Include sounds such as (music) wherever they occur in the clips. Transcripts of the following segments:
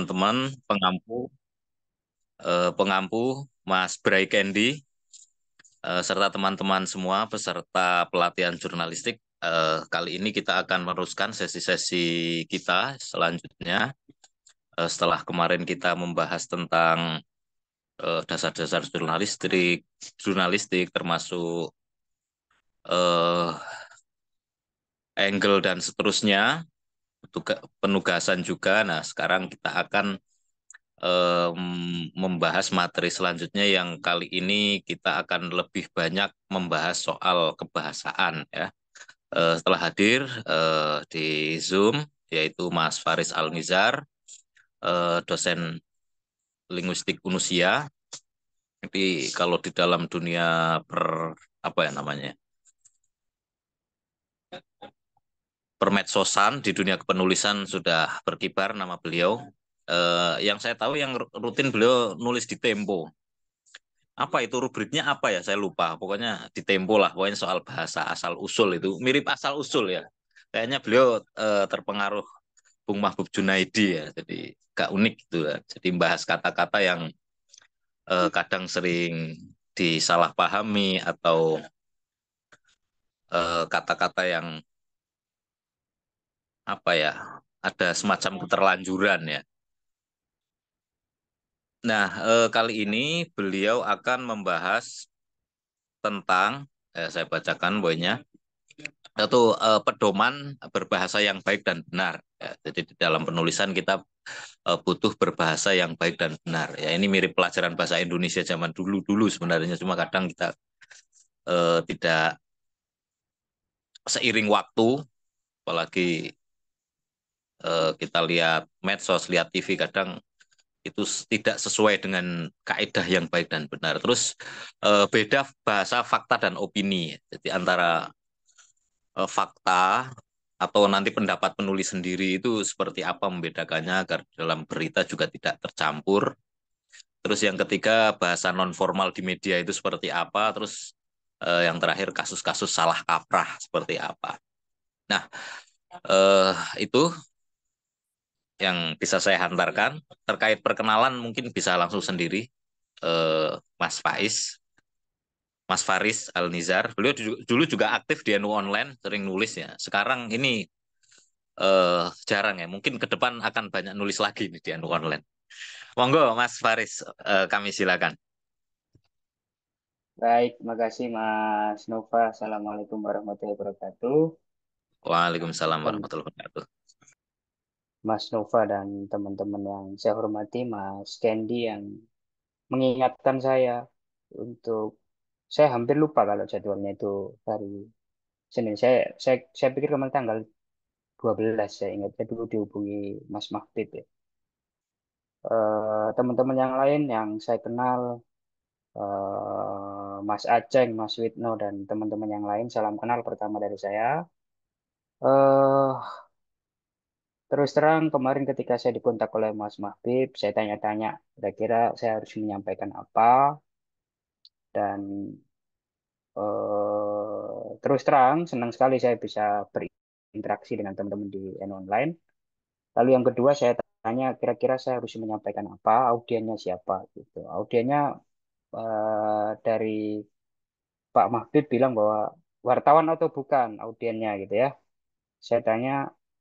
teman-teman pengampu eh, pengampu Mas Bray Kendi eh, serta teman-teman semua peserta pelatihan jurnalistik eh, kali ini kita akan meneruskan sesi-sesi kita selanjutnya eh, setelah kemarin kita membahas tentang eh, dasar-dasar eh, jurnalistik jurnalistik termasuk eh, angle dan seterusnya penugasan juga. Nah, sekarang kita akan membahas materi selanjutnya yang kali ini kita akan lebih banyak membahas soal kebahasaan ya. Eh, setelah hadir eh, di Zoom yaitu Mas Faris Alnizar, uh, dosen linguistik Unusia. Jadi kalau di dalam dunia per apa ya namanya permedsosan di dunia kepenulisan sudah berkibar nama beliau. Eh, yang saya tahu yang rutin beliau nulis di Tempo. Apa itu rubriknya apa ya? Saya lupa. Pokoknya di Tempo lah. Pokoknya soal bahasa asal usul itu mirip asal usul ya. Kayaknya beliau eh, terpengaruh Bung Mahbub Junaidi ya. Jadi gak unik gitu ya. Jadi membahas kata-kata yang eh, kadang sering disalahpahami atau eh, kata-kata yang apa ya ada semacam keterlanjuran ya. Nah eh, kali ini beliau akan membahas tentang eh, saya bacakan poinnya satu eh, pedoman berbahasa yang baik dan benar. Ya, jadi di dalam penulisan kita eh, butuh berbahasa yang baik dan benar. Ya ini mirip pelajaran bahasa Indonesia zaman dulu dulu sebenarnya cuma kadang kita eh, tidak seiring waktu apalagi Eh, kita lihat medsos, lihat TV kadang itu tidak sesuai dengan kaidah yang baik dan benar. Terus eh, beda bahasa fakta dan opini. Jadi antara eh, fakta atau nanti pendapat penulis sendiri itu seperti apa membedakannya agar dalam berita juga tidak tercampur. Terus yang ketiga bahasa non formal di media itu seperti apa. Terus yang terakhir kasus-kasus salah kaprah seperti apa. Nah eh, itu yang bisa saya hantarkan terkait perkenalan mungkin bisa langsung sendiri eh, Mas Faiz, Mas Faris Al Nizar. Beliau dulu juga aktif di NU Online, sering nulis ya. Sekarang ini eh, jarang ya. Mungkin ke depan akan banyak nulis lagi nih di NU Online. Monggo Mas Faris, eh, kami silakan. Baik, makasih Mas Nova. Assalamualaikum warahmatullahi wabarakatuh. Waalaikumsalam warahmatullahi wabarakatuh. Mas Nova dan teman-teman yang saya hormati, Mas Candy yang mengingatkan saya untuk saya hampir lupa kalau jadwalnya itu hari Senin. Saya saya saya pikir kemarin tanggal 12 saya ingatnya dulu dihubungi Mas Mahfid ya. teman eh, teman-teman yang lain yang saya kenal uh, Mas Aceng, Mas Witno dan teman-teman yang lain salam kenal pertama dari saya. Uh, Terus terang kemarin ketika saya dikontak oleh Mas Mahbib, saya tanya-tanya kira-kira saya harus menyampaikan apa dan eh, terus terang senang sekali saya bisa berinteraksi dengan teman-teman di N online. Lalu yang kedua saya tanya kira-kira saya harus menyampaikan apa, audiennya siapa gitu. Audiennya eh, dari Pak Mahbib bilang bahwa wartawan atau bukan audiennya gitu ya. Saya tanya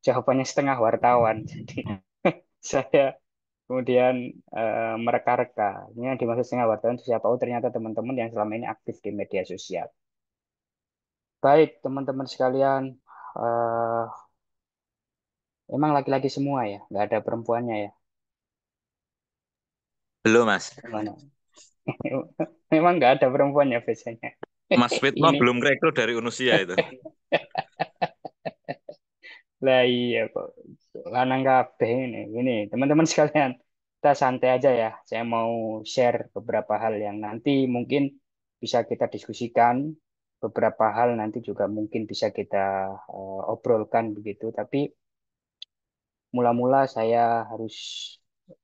jawabannya setengah wartawan. Hmm. Jadi (laughs) saya kemudian uh, eh, mereka-reka. Ini yang dimaksud setengah wartawan itu siapa? Oh ternyata teman-teman yang selama ini aktif di media sosial. Baik teman-teman sekalian, uh, emang laki-laki semua ya, nggak ada perempuannya ya? Belum mas. Mana? Memang (laughs) nggak ada perempuannya biasanya. Mas Fitno belum rekrut dari Unusia itu. (laughs) Lah iya kok lanang kabeh ini. Ini teman-teman (laughs) sekalian, kita santai aja ya. Saya mau share beberapa hal yang nanti mungkin bisa kita diskusikan, beberapa hal nanti juga mungkin bisa kita uh, obrolkan begitu. Tapi mula-mula saya harus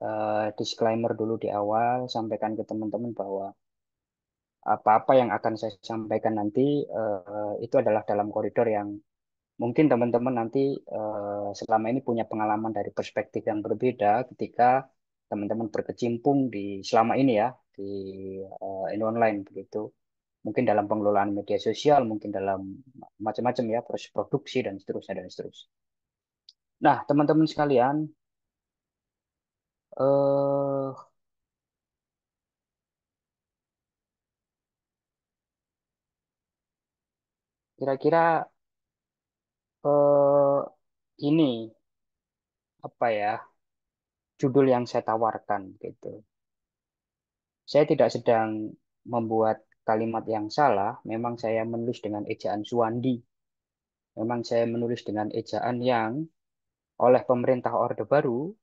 uh, disclaimer dulu di awal, sampaikan ke teman-teman bahwa apa-apa yang akan saya sampaikan nanti uh, itu adalah dalam koridor yang mungkin teman-teman nanti uh, selama ini punya pengalaman dari perspektif yang berbeda ketika teman-teman berkecimpung di selama ini ya di uh, eh, in online begitu mungkin dalam pengelolaan media sosial mungkin dalam macam-macam ya proses produksi dan seterusnya dan seterusnya nah teman-teman sekalian uh, kira-kira Uh, ini apa ya judul yang saya tawarkan gitu. Saya tidak sedang membuat kalimat yang salah, memang saya menulis dengan ejaan Suwandi. Memang saya menulis dengan ejaan yang oleh pemerintah Orde Baru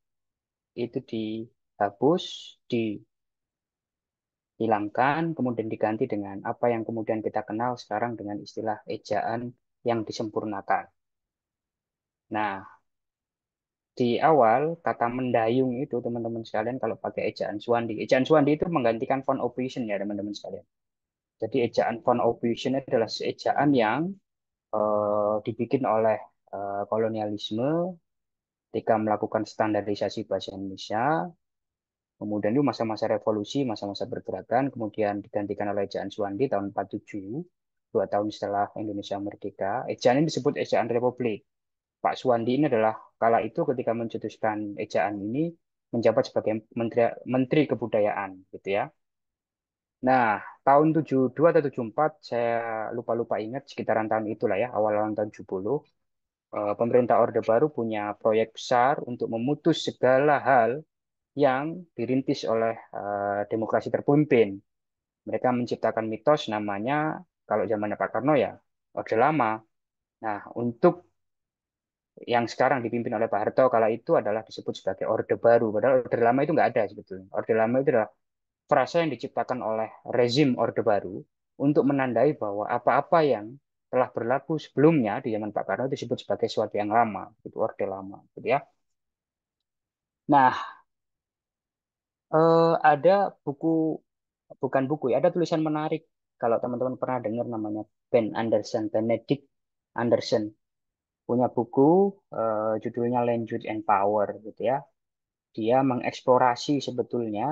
itu dihapus, dihilangkan, kemudian diganti dengan apa yang kemudian kita kenal sekarang dengan istilah ejaan yang disempurnakan. Nah, di awal kata mendayung itu teman-teman sekalian kalau pakai ejaan Swandi, Ejaan Swandi itu menggantikan font Opposition ya teman-teman sekalian. Jadi ejaan font Opposition adalah ejaan yang uh, dibikin oleh uh, kolonialisme ketika melakukan standarisasi bahasa Indonesia. Kemudian itu masa-masa revolusi, masa-masa pergerakan, kemudian digantikan oleh ejaan Swandi tahun 47, dua tahun setelah Indonesia merdeka. Ejaan ini disebut ejaan Republik Pak Suwandi ini adalah kala itu ketika mencetuskan ejaan ini menjabat sebagai menteri, menteri kebudayaan gitu ya. Nah, tahun 72 atau 74 saya lupa-lupa ingat sekitaran tahun itulah ya, awal-awal tahun 70 eh, pemerintah Orde Baru punya proyek besar untuk memutus segala hal yang dirintis oleh uh, demokrasi terpimpin. Mereka menciptakan mitos namanya kalau zaman Pak Karno ya Orde Lama. Nah, untuk yang sekarang dipimpin oleh Pak Harto kala itu adalah disebut sebagai Orde Baru. Padahal Orde Lama itu nggak ada sebetulnya. Orde Lama itu adalah frasa yang diciptakan oleh rezim Orde Baru untuk menandai bahwa apa-apa yang telah berlaku sebelumnya di zaman Pak Karno disebut sebagai suatu yang lama, itu Orde Lama, gitu ya. Nah, eh, ada buku bukan buku, ya, ada tulisan menarik kalau teman-teman pernah dengar namanya Ben Anderson, Benedict Anderson punya buku uh, judulnya Youth and Power gitu ya. Dia mengeksplorasi sebetulnya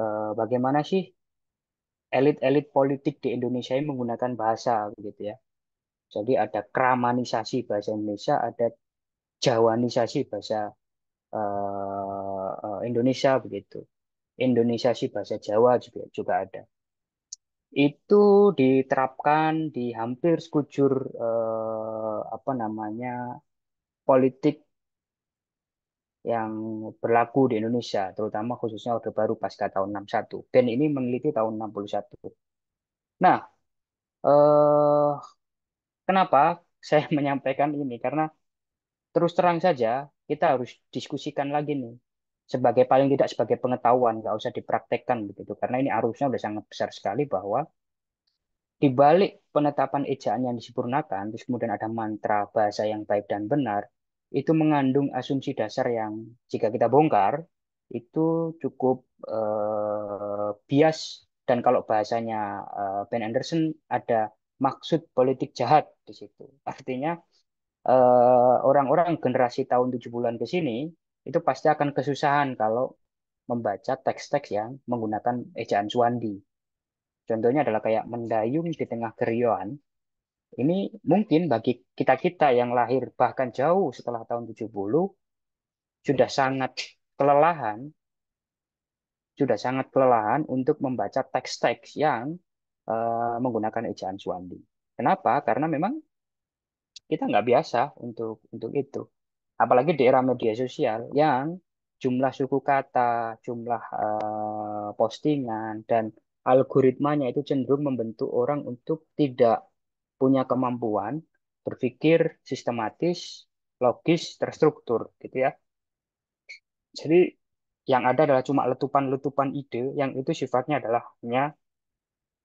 uh, bagaimana sih elit-elit politik di Indonesia ini menggunakan bahasa gitu ya. Jadi ada kramanisasi bahasa Indonesia, ada jawanisasi bahasa uh, Indonesia begitu. Indonesiasi bahasa Jawa juga juga ada. Itu diterapkan di hampir sekujur eh, apa namanya politik yang berlaku di Indonesia, terutama khususnya Orde Baru pasca tahun 61. Dan ini meneliti tahun 61. Nah, eh, kenapa saya (laughs) menyampaikan ini? Karena terus terang saja kita harus diskusikan lagi nih sebagai paling tidak sebagai pengetahuan nggak usah dipraktekkan begitu karena ini arusnya sudah sangat besar sekali bahwa di balik penetapan ejaan yang disempurnakan terus kemudian ada mantra bahasa yang baik dan benar itu mengandung asumsi dasar yang jika kita bongkar itu cukup eh, bias dan kalau bahasanya eh, Ben Anderson ada maksud politik jahat di situ artinya eh, orang-orang generasi tahun 70-an ke sini itu pasti akan kesusahan kalau membaca teks-teks yang menggunakan ejaan Suwandi. Contohnya adalah kayak mendayung di tengah keriuhan. Ini mungkin bagi kita-kita yang lahir bahkan jauh setelah tahun 70 sudah sangat kelelahan sudah sangat kelelahan untuk membaca teks-teks yang uh, menggunakan ejaan Suwandi. Kenapa? Karena memang kita nggak biasa untuk untuk itu apalagi di era media sosial yang jumlah suku kata, jumlah uh, postingan dan algoritmanya itu cenderung membentuk orang untuk tidak punya kemampuan berpikir sistematis, logis, terstruktur gitu ya. Jadi yang ada adalah cuma letupan-letupan ide yang itu sifatnya adalah hanya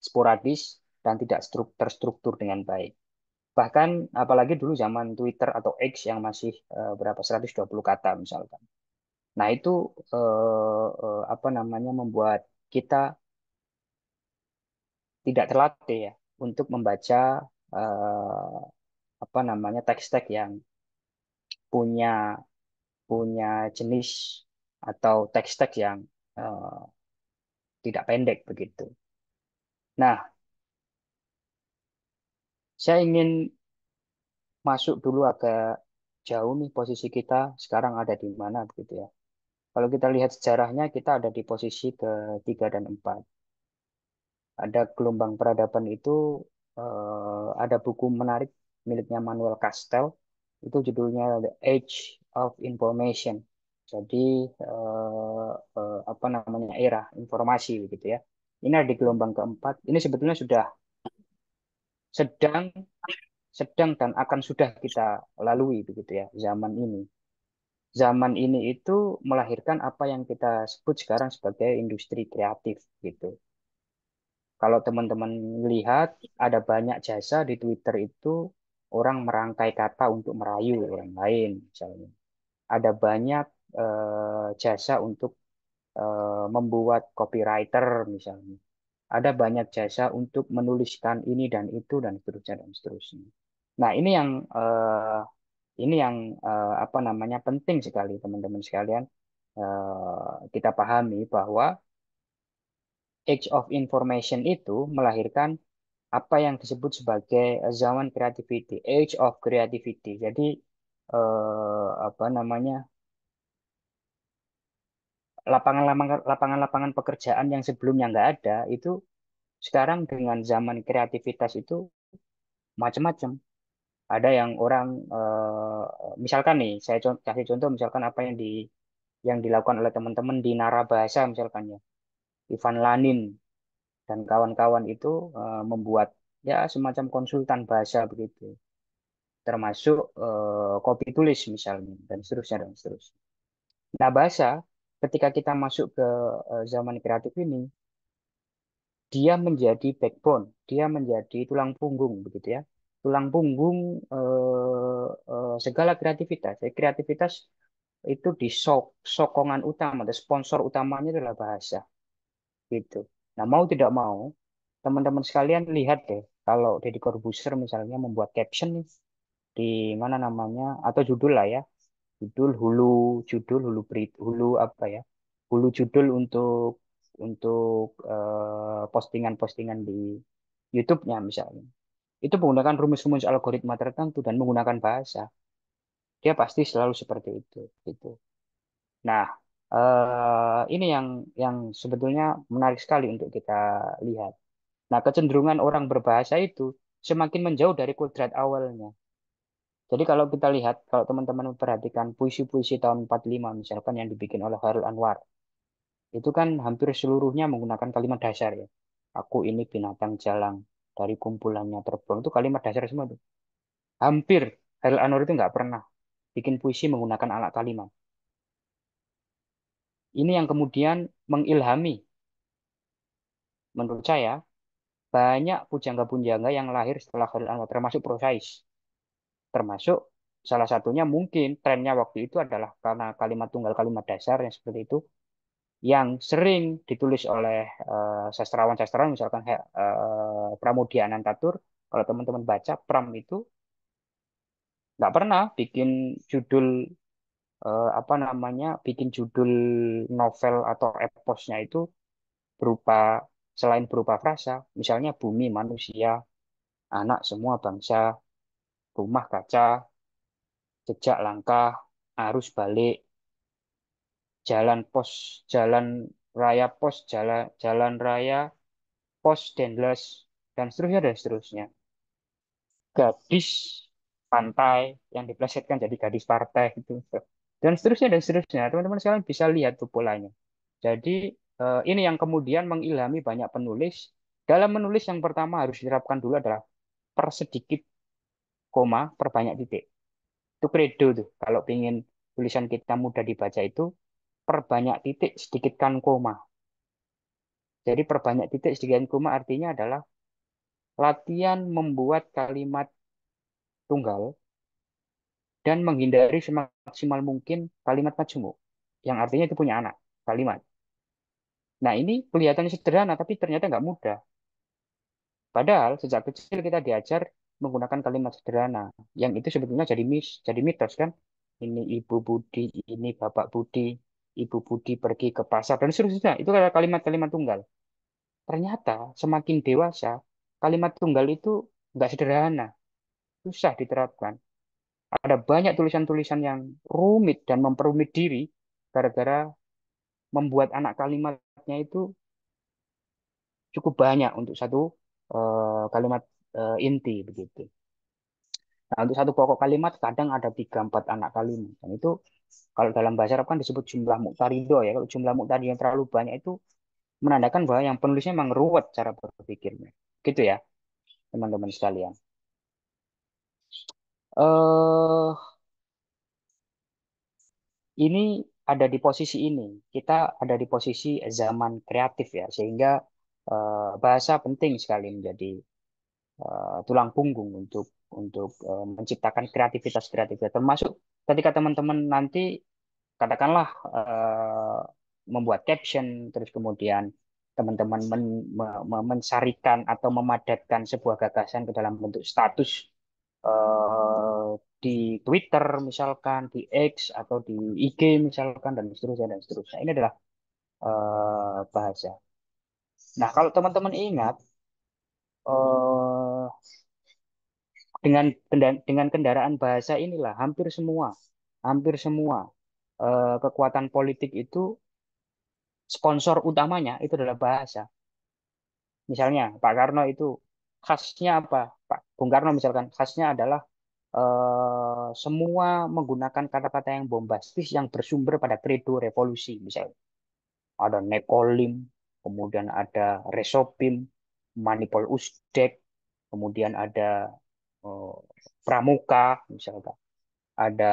sporadis dan tidak terstruktur dengan baik bahkan apalagi dulu zaman Twitter atau X yang masih uh, berapa 120 kata misalkan. Nah, itu uh, uh, apa namanya membuat kita tidak terlatih ya untuk membaca uh, apa namanya teks-teks yang punya punya jenis atau teks-teks yang uh, tidak pendek begitu. Nah, saya ingin masuk dulu agak jauh nih posisi kita sekarang ada di mana begitu ya. Kalau kita lihat sejarahnya kita ada di posisi ketiga dan empat. Ada gelombang peradaban itu eh, ada buku menarik miliknya Manuel Castel itu judulnya The Age of Information. Jadi eh, eh, apa namanya era informasi begitu ya. Ini ada di gelombang keempat. Ini sebetulnya sudah sedang sedang dan akan sudah kita lalui begitu ya zaman ini. Zaman ini itu melahirkan apa yang kita sebut sekarang sebagai industri kreatif gitu. Kalau teman-teman lihat ada banyak jasa di Twitter itu orang merangkai kata untuk merayu orang lain misalnya. Ada banyak uh, jasa untuk uh, membuat copywriter misalnya ada banyak jasa untuk menuliskan ini dan itu dan seterusnya dan seterusnya. Nah, ini yang uh, ini yang uh, apa namanya penting sekali teman-teman sekalian uh, kita pahami bahwa age of information itu melahirkan apa yang disebut sebagai zaman creativity, age of creativity. Jadi uh, apa namanya lapangan-lapangan pekerjaan yang sebelumnya nggak ada itu sekarang dengan zaman kreativitas itu macam-macam. Ada yang orang eh, misalkan nih saya kasih contoh misalkan apa yang di yang dilakukan oleh teman-teman di narabahasa misalkan ya. Ivan Lanin dan kawan-kawan itu eh, membuat ya semacam konsultan bahasa begitu. Termasuk eh, kopi tulis misalnya dan seterusnya dan seterusnya. Nah, bahasa ketika kita masuk ke eh, zaman kreatif ini, dia menjadi backbone, dia menjadi tulang punggung begitu ya, tulang punggung eh, eh, segala kreativitas. Jadi kreativitas itu di sok, sokongan utama, atau sponsor utamanya adalah bahasa, gitu. Nah mau tidak mau, teman-teman sekalian lihat deh, kalau Deddy Corbuzier misalnya membuat caption di mana namanya atau judul lah ya judul hulu judul hulu berit hulu apa ya hulu judul untuk untuk eh, postingan-postingan uh, di YouTube-nya misalnya itu menggunakan rumus-rumus algoritma tertentu dan menggunakan bahasa dia pasti selalu seperti itu gitu nah uh, ini yang yang sebetulnya menarik sekali untuk kita lihat nah kecenderungan orang berbahasa itu semakin menjauh dari kudrat awalnya jadi kalau kita lihat, kalau teman-teman memperhatikan puisi-puisi tahun 45 misalkan yang dibikin oleh Khairul Anwar, itu kan hampir seluruhnya menggunakan kalimat dasar ya. Aku ini binatang jalang, dari kumpulannya terbang. Itu kalimat dasar semua tuh. Hampir Khairul Anwar itu nggak pernah bikin puisi menggunakan alat kalimat. Ini yang kemudian mengilhami. Menurut saya, banyak pujangga-pujangga yang lahir setelah Khairul Anwar, termasuk prosais termasuk salah satunya mungkin trennya waktu itu adalah karena kalimat tunggal kalimat dasar yang seperti itu yang sering ditulis oleh uh, sastrawan-sastrawan misalkan uh, eh, Pramudia Anantatur kalau teman-teman baca Pram itu nggak pernah bikin judul uh, apa namanya bikin judul novel atau eposnya itu berupa selain berupa frasa misalnya bumi manusia anak semua bangsa rumah kaca, jejak langkah, arus balik, jalan pos, jalan raya pos, jalan, jalan raya, pos stainless, dan seterusnya dan seterusnya. Gadis pantai yang diplesetkan jadi gadis partai itu dan seterusnya dan seterusnya teman-teman sekalian bisa lihat tuh polanya jadi eh, ini yang kemudian mengilhami banyak penulis dalam menulis yang pertama harus diterapkan dulu adalah persedikit koma, perbanyak titik. Itu kredo tuh. Kalau ingin tulisan kita mudah dibaca itu, perbanyak titik, sedikitkan koma. Jadi perbanyak titik, sedikitkan koma artinya adalah latihan membuat kalimat tunggal dan menghindari semaksimal mungkin kalimat majemuk yang artinya itu punya anak kalimat nah ini kelihatannya sederhana tapi ternyata nggak mudah padahal sejak kecil kita diajar menggunakan kalimat sederhana yang itu sebetulnya jadi mis jadi mitos kan ini ibu Budi ini bapak Budi ibu Budi pergi ke pasar dan seterusnya itu adalah kalimat-kalimat tunggal ternyata semakin dewasa kalimat tunggal itu nggak sederhana susah diterapkan ada banyak tulisan-tulisan yang rumit dan memperumit diri gara-gara membuat anak kalimatnya itu cukup banyak untuk satu uh, kalimat uh, inti begitu. Nah, untuk satu pokok kalimat kadang ada tiga empat anak kalimat. Dan itu kalau dalam bahasa Arab kan disebut jumlah muktarido ya. Kalau jumlah muktarido yang terlalu banyak itu menandakan bahwa yang penulisnya memang ruwet cara berpikirnya. Gitu ya, teman-teman sekalian. Uh, ini ada di posisi ini. Kita ada di posisi zaman kreatif ya, sehingga uh, bahasa penting sekali menjadi Eh, tulang punggung untuk untuk uh, menciptakan kreativitas kreativitas termasuk ketika teman-teman nanti katakanlah uh, membuat caption terus kemudian teman-teman men, me, atau memadatkan sebuah gagasan ke dalam bentuk status uh, di Twitter misalkan di X atau di IG misalkan dan seterusnya dan seterusnya ini adalah uh, bahasa. Nah kalau teman-teman ingat uh, dengan dengan kendaraan bahasa inilah hampir semua hampir semua eh, kekuatan politik itu sponsor utamanya itu adalah bahasa. Misalnya Pak Karno itu khasnya apa? Pak Bung Karno misalkan khasnya adalah uh, semua menggunakan kata-kata yang bombastis yang bersumber pada kredo revolusi misalnya. Ada Nekolim, kemudian ada Resopim, Manipol Usdek, kemudian ada Eh, Pramuka misalnya, ada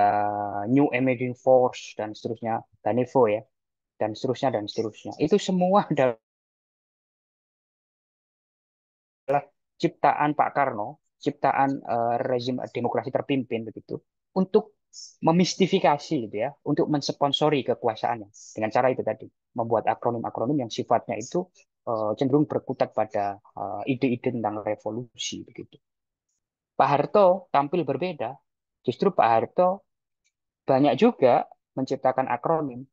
New Emerging Force dan seterusnya danivo ya dan seterusnya dan seterusnya itu semua (laughs) adalah ciptaan Pak Karno ciptaan uh, rezim demokrasi terpimpin begitu untuk memistifikasi gitu ya untuk mensponsori kekuasaannya dengan cara itu tadi membuat akronim-akronim yang sifatnya itu uh, cenderung berkutat pada ide-ide uh, tentang revolusi begitu Pak Harto tampil berbeda. Justru Pak Harto banyak juga menciptakan akronim,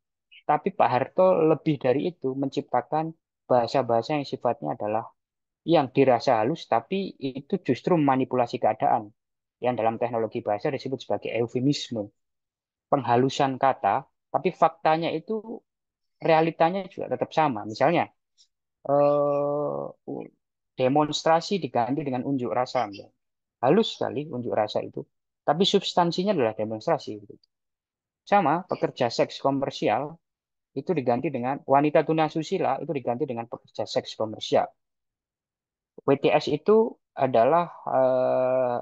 tapi Pak Harto lebih dari itu menciptakan bahasa-bahasa yang sifatnya adalah yang dirasa halus, tapi itu justru manipulasi keadaan yang dalam teknologi bahasa disebut sebagai eufemisme, penghalusan kata, tapi faktanya itu realitanya juga tetap sama. Misalnya, eh, demonstrasi diganti dengan unjuk rasa halus sekali unjuk rasa itu, tapi substansinya adalah demonstrasi. Gitu. Sama, pekerja seks komersial itu diganti dengan wanita tuna susila itu diganti dengan pekerja seks komersial. WTS itu adalah uh,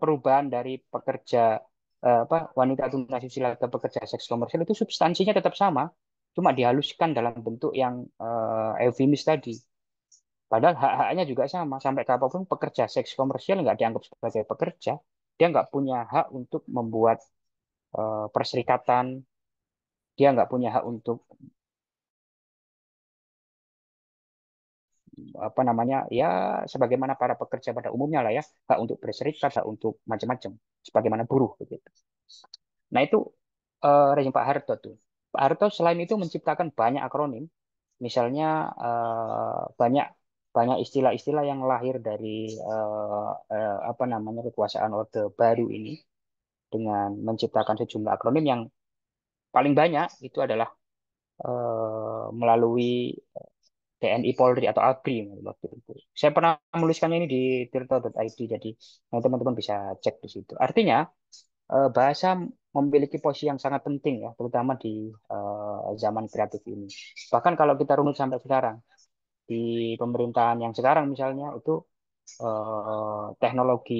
perubahan dari pekerja uh, apa wanita susila ke pekerja seks komersial itu substansinya tetap sama, cuma dihaluskan dalam bentuk yang uh, eufemis tadi. Padahal hak-haknya juga sama. Sampai kapanpun pekerja seks komersial nggak dianggap sebagai pekerja. Dia nggak punya hak untuk membuat uh, perserikatan. Dia nggak punya hak untuk apa namanya ya sebagaimana para pekerja pada umumnya lah ya hak untuk berserikat hak untuk macam-macam sebagaimana buruh begitu nah itu uh, eh, rezim Pak Harto tuh Pak Harto selain itu menciptakan banyak akronim misalnya uh, banyak banyak istilah-istilah yang lahir dari uh, uh, apa namanya kekuasaan Orde Baru ini dengan menciptakan sejumlah akronim yang paling banyak itu adalah uh, melalui TNI Polri atau ABRI waktu itu. Saya pernah menuliskannya ini di tirto.id jadi teman-teman bisa cek di situ. Artinya uh, bahasa memiliki posisi yang sangat penting ya terutama di uh, zaman kreatif ini. Bahkan kalau kita runut sampai sekarang di pemerintahan yang sekarang misalnya itu eh, teknologi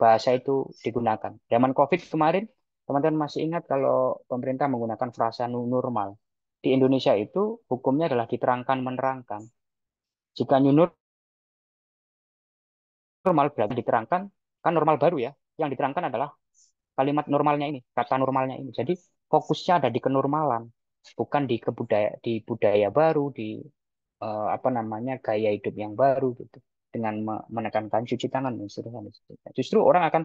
bahasa itu digunakan. Zaman COVID kemarin, teman-teman masih ingat kalau pemerintah menggunakan frasa normal. Di Indonesia itu hukumnya adalah diterangkan menerangkan. Jika new normal berarti diterangkan, kan normal baru ya. Yang diterangkan adalah kalimat normalnya ini, kata normalnya ini. Jadi fokusnya ada di kenormalan, bukan di kebudaya di budaya baru, di uh, apa namanya gaya hidup yang baru gitu dengan menekankan cuci tangan dan Justru orang akan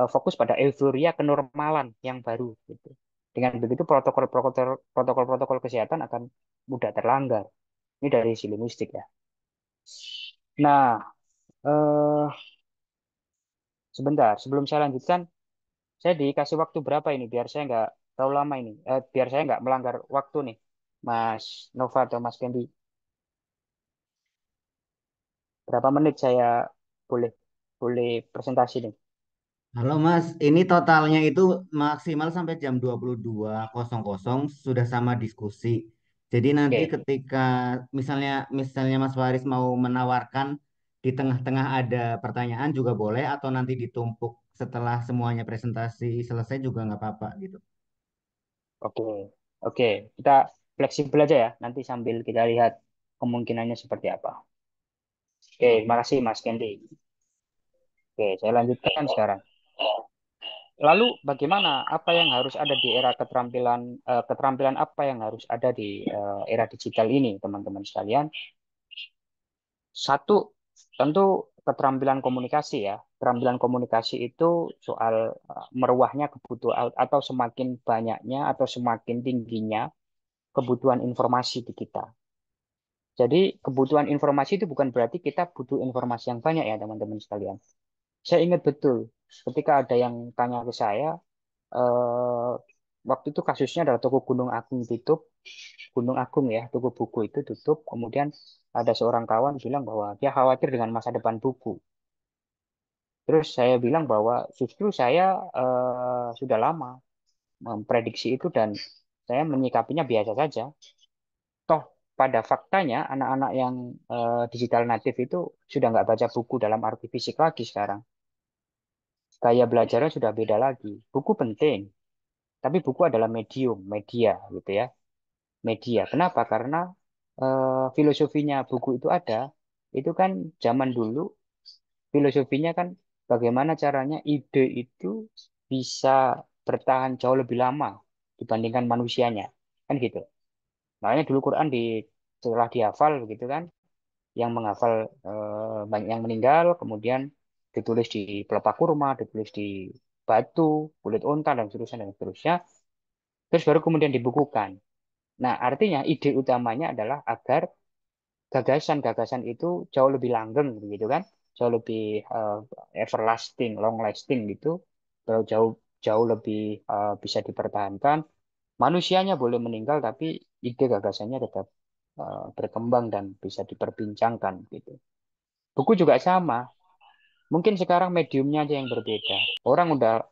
uh, fokus pada euforia kenormalan yang baru gitu. Dengan begitu protokol-protokol protokol-protokol kesehatan akan mudah terlanggar. Ini dari sisi mistik ya. Nah, uh, sebentar sebelum saya lanjutkan, saya dikasih waktu berapa ini biar saya nggak tahu lama ini, eh, biar saya nggak melanggar waktu nih, Mas Nova atau Mas Kendi. Berapa menit saya boleh boleh presentasi nih? Halo Mas, ini totalnya itu maksimal sampai jam 22.00 sudah sama diskusi. Jadi nanti okay. ketika misalnya misalnya Mas Faris mau menawarkan di tengah-tengah ada pertanyaan juga boleh atau nanti ditumpuk setelah semuanya presentasi selesai juga nggak apa-apa gitu. Oke, oke. Kita fleksibel aja ya. Nanti sambil kita lihat kemungkinannya seperti apa. Oke, terima kasih Mas Kendi. Oke, saya lanjutkan sekarang. Lalu bagaimana apa yang harus ada di era keterampilan uh, keterampilan apa yang harus ada di uh, era digital ini, teman-teman sekalian? Satu, tentu keterampilan komunikasi ya. Keterampilan komunikasi itu soal eh, meruahnya kebutuhan atau semakin banyaknya atau semakin tingginya kebutuhan informasi di kita jadi kebutuhan informasi itu bukan berarti kita butuh informasi yang banyak ya teman-teman sekalian. Saya ingat betul ketika ada yang tanya ke saya, eh, waktu itu kasusnya adalah toko Gunung Agung tutup, Gunung Agung ya, toko buku itu tutup. Kemudian ada seorang kawan bilang bahwa dia khawatir dengan masa depan buku. Terus saya bilang bahwa justru saya eh, sudah lama memprediksi itu dan saya menyikapinya biasa saja pada faktanya anak-anak yang uh, digital native itu sudah nggak baca buku dalam arti fisik lagi sekarang. Gaya belajarnya sudah beda lagi. Buku penting, tapi buku adalah medium, media gitu ya. Media. Kenapa? Karena uh, filosofinya buku itu ada, itu kan zaman dulu filosofinya kan bagaimana caranya ide itu bisa bertahan jauh lebih lama dibandingkan manusianya kan gitu Makanya dulu Quran di setelah dihafal begitu kan, yang menghafal eh, banyak yang meninggal, kemudian ditulis di pelepah kurma, ditulis di batu, kulit unta dan seterusnya dan seterusnya. Terus baru kemudian dibukukan. Nah, artinya ide utamanya adalah agar gagasan-gagasan itu jauh lebih langgeng begitu kan, jauh lebih uh, everlasting, long lasting gitu, jauh jauh lebih uh, bisa dipertahankan. Manusianya boleh meninggal tapi ide gagasannya tetap eh, berkembang dan bisa diperbincangkan gitu. Buku juga sama. Mungkin sekarang mediumnya aja yang berbeda. Orang udah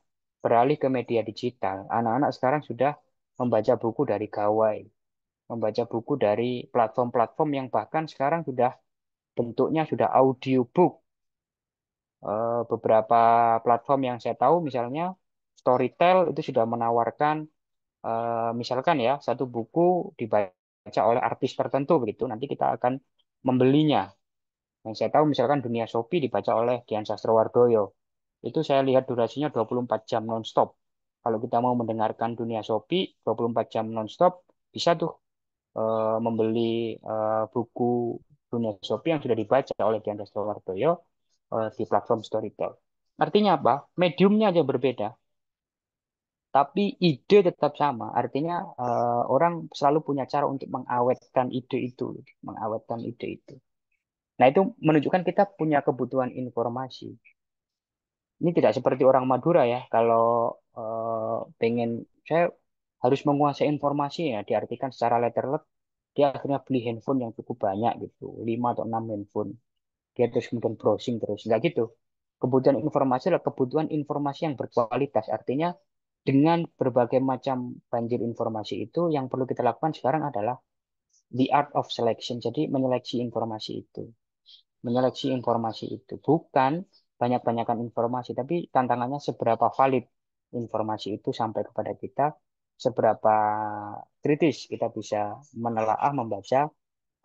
beralih ke media digital. Anak-anak sekarang sudah membaca buku dari gawai, membaca buku dari platform-platform yang bahkan sekarang sudah bentuknya sudah audiobook. Eh, beberapa platform yang saya tahu misalnya Storytel itu sudah menawarkan Eh, misalkan ya satu buku dibaca oleh artis tertentu begitu, nanti kita akan membelinya. Yang saya tahu misalkan Dunia Shopee dibaca oleh Dian Sastrowardoyo. Itu saya lihat durasinya 24 jam nonstop. Kalau kita mau mendengarkan Dunia Shopee 24 jam nonstop, bisa tuh eh, membeli eh, buku Dunia Shopee yang sudah dibaca oleh Dian Sastrowardoyo uh, di platform Storytel. Artinya apa? Mediumnya aja berbeda, tapi ide tetap sama. Artinya uh, orang selalu punya cara untuk mengawetkan ide itu, gitu. mengawetkan ide itu. Nah itu menunjukkan kita punya kebutuhan informasi. Ini tidak seperti orang Madura ya, kalau uh, pengen saya harus menguasai informasi ya diartikan secara letterlet dia akhirnya beli handphone yang cukup banyak gitu, lima atau enam handphone. Dia terus kemudian browsing terus, enggak gitu. Kebutuhan informasi adalah kebutuhan informasi yang berkualitas. Artinya dengan berbagai macam banjir informasi itu yang perlu kita lakukan sekarang adalah the art of selection. Jadi menyeleksi informasi itu. Menyeleksi informasi itu bukan banyak-banyakan informasi, tapi tantangannya seberapa valid informasi itu sampai kepada kita, seberapa kritis kita bisa menelaah membaca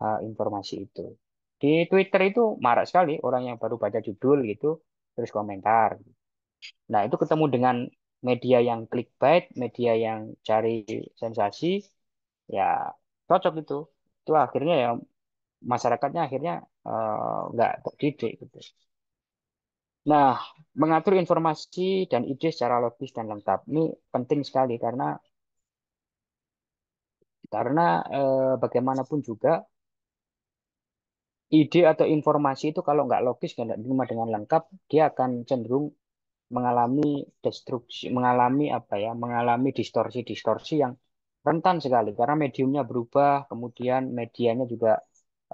uh, informasi itu. Di Twitter itu marah sekali orang yang baru baca judul gitu terus komentar. Nah, itu ketemu dengan media yang clickbait, media yang cari sensasi, ya cocok itu. Itu akhirnya ya masyarakatnya akhirnya nggak eh, nggak terdidik gitu. Nah, mengatur informasi dan ide secara logis dan lengkap ini penting sekali karena karena eh, bagaimanapun juga ide atau informasi itu kalau nggak logis nggak diterima dengan lengkap dia akan cenderung mengalami destruksi, mengalami apa ya, mengalami distorsi-distorsi yang rentan sekali karena mediumnya berubah, kemudian medianya juga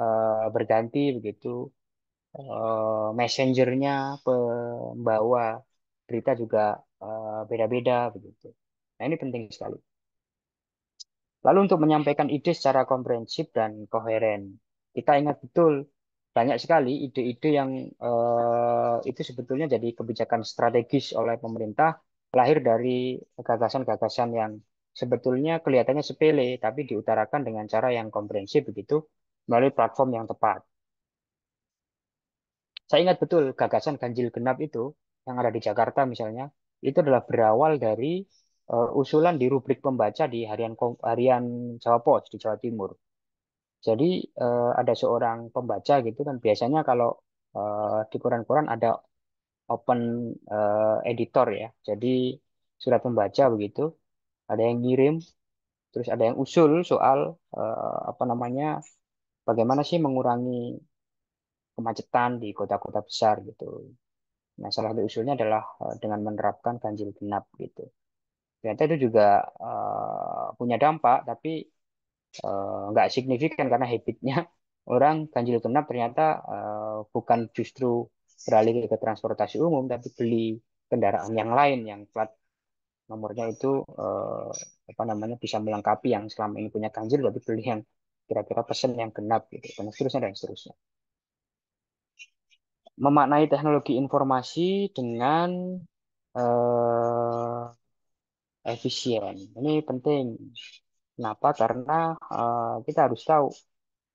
uh, berganti begitu, uh, messengernya pembawa berita juga beda eh, beda-beda begitu. Nah ini penting sekali. Lalu untuk menyampaikan ide secara komprehensif dan koheren, kita ingat betul banyak sekali ide-ide yang eh, itu sebetulnya jadi kebijakan strategis oleh pemerintah lahir dari gagasan-gagasan yang sebetulnya kelihatannya sepele tapi diutarakan dengan cara yang komprehensif begitu melalui platform yang tepat. Saya ingat betul gagasan ganjil genap itu yang ada di Jakarta misalnya itu adalah berawal dari uh, usulan di rubrik pembaca di harian harian Jawa Pos di Jawa Timur jadi uh, ada seorang pembaca gitu kan biasanya kalau uh, di koran-koran ada open uh, editor ya. Jadi surat pembaca begitu, ada yang ngirim, terus ada yang usul soal uh, apa namanya bagaimana sih mengurangi kemacetan di kota-kota besar gitu. Nah, salah satu usulnya adalah dengan menerapkan ganjil genap gitu. Ternyata itu juga uh, punya dampak, tapi Eh, nggak uh, signifikan karena habitnya (laughs) orang ganjil genap ternyata uh, bukan justru beralih ke transportasi umum tapi beli kendaraan yang lain yang plat nomornya itu uh, apa namanya bisa melengkapi yang selama ini punya ganjil tapi beli yang kira-kira pesen yang genap gitu dan seterusnya dan seterusnya memaknai teknologi informasi dengan uh, efisien ini penting Kenapa? Karena uh, kita harus tahu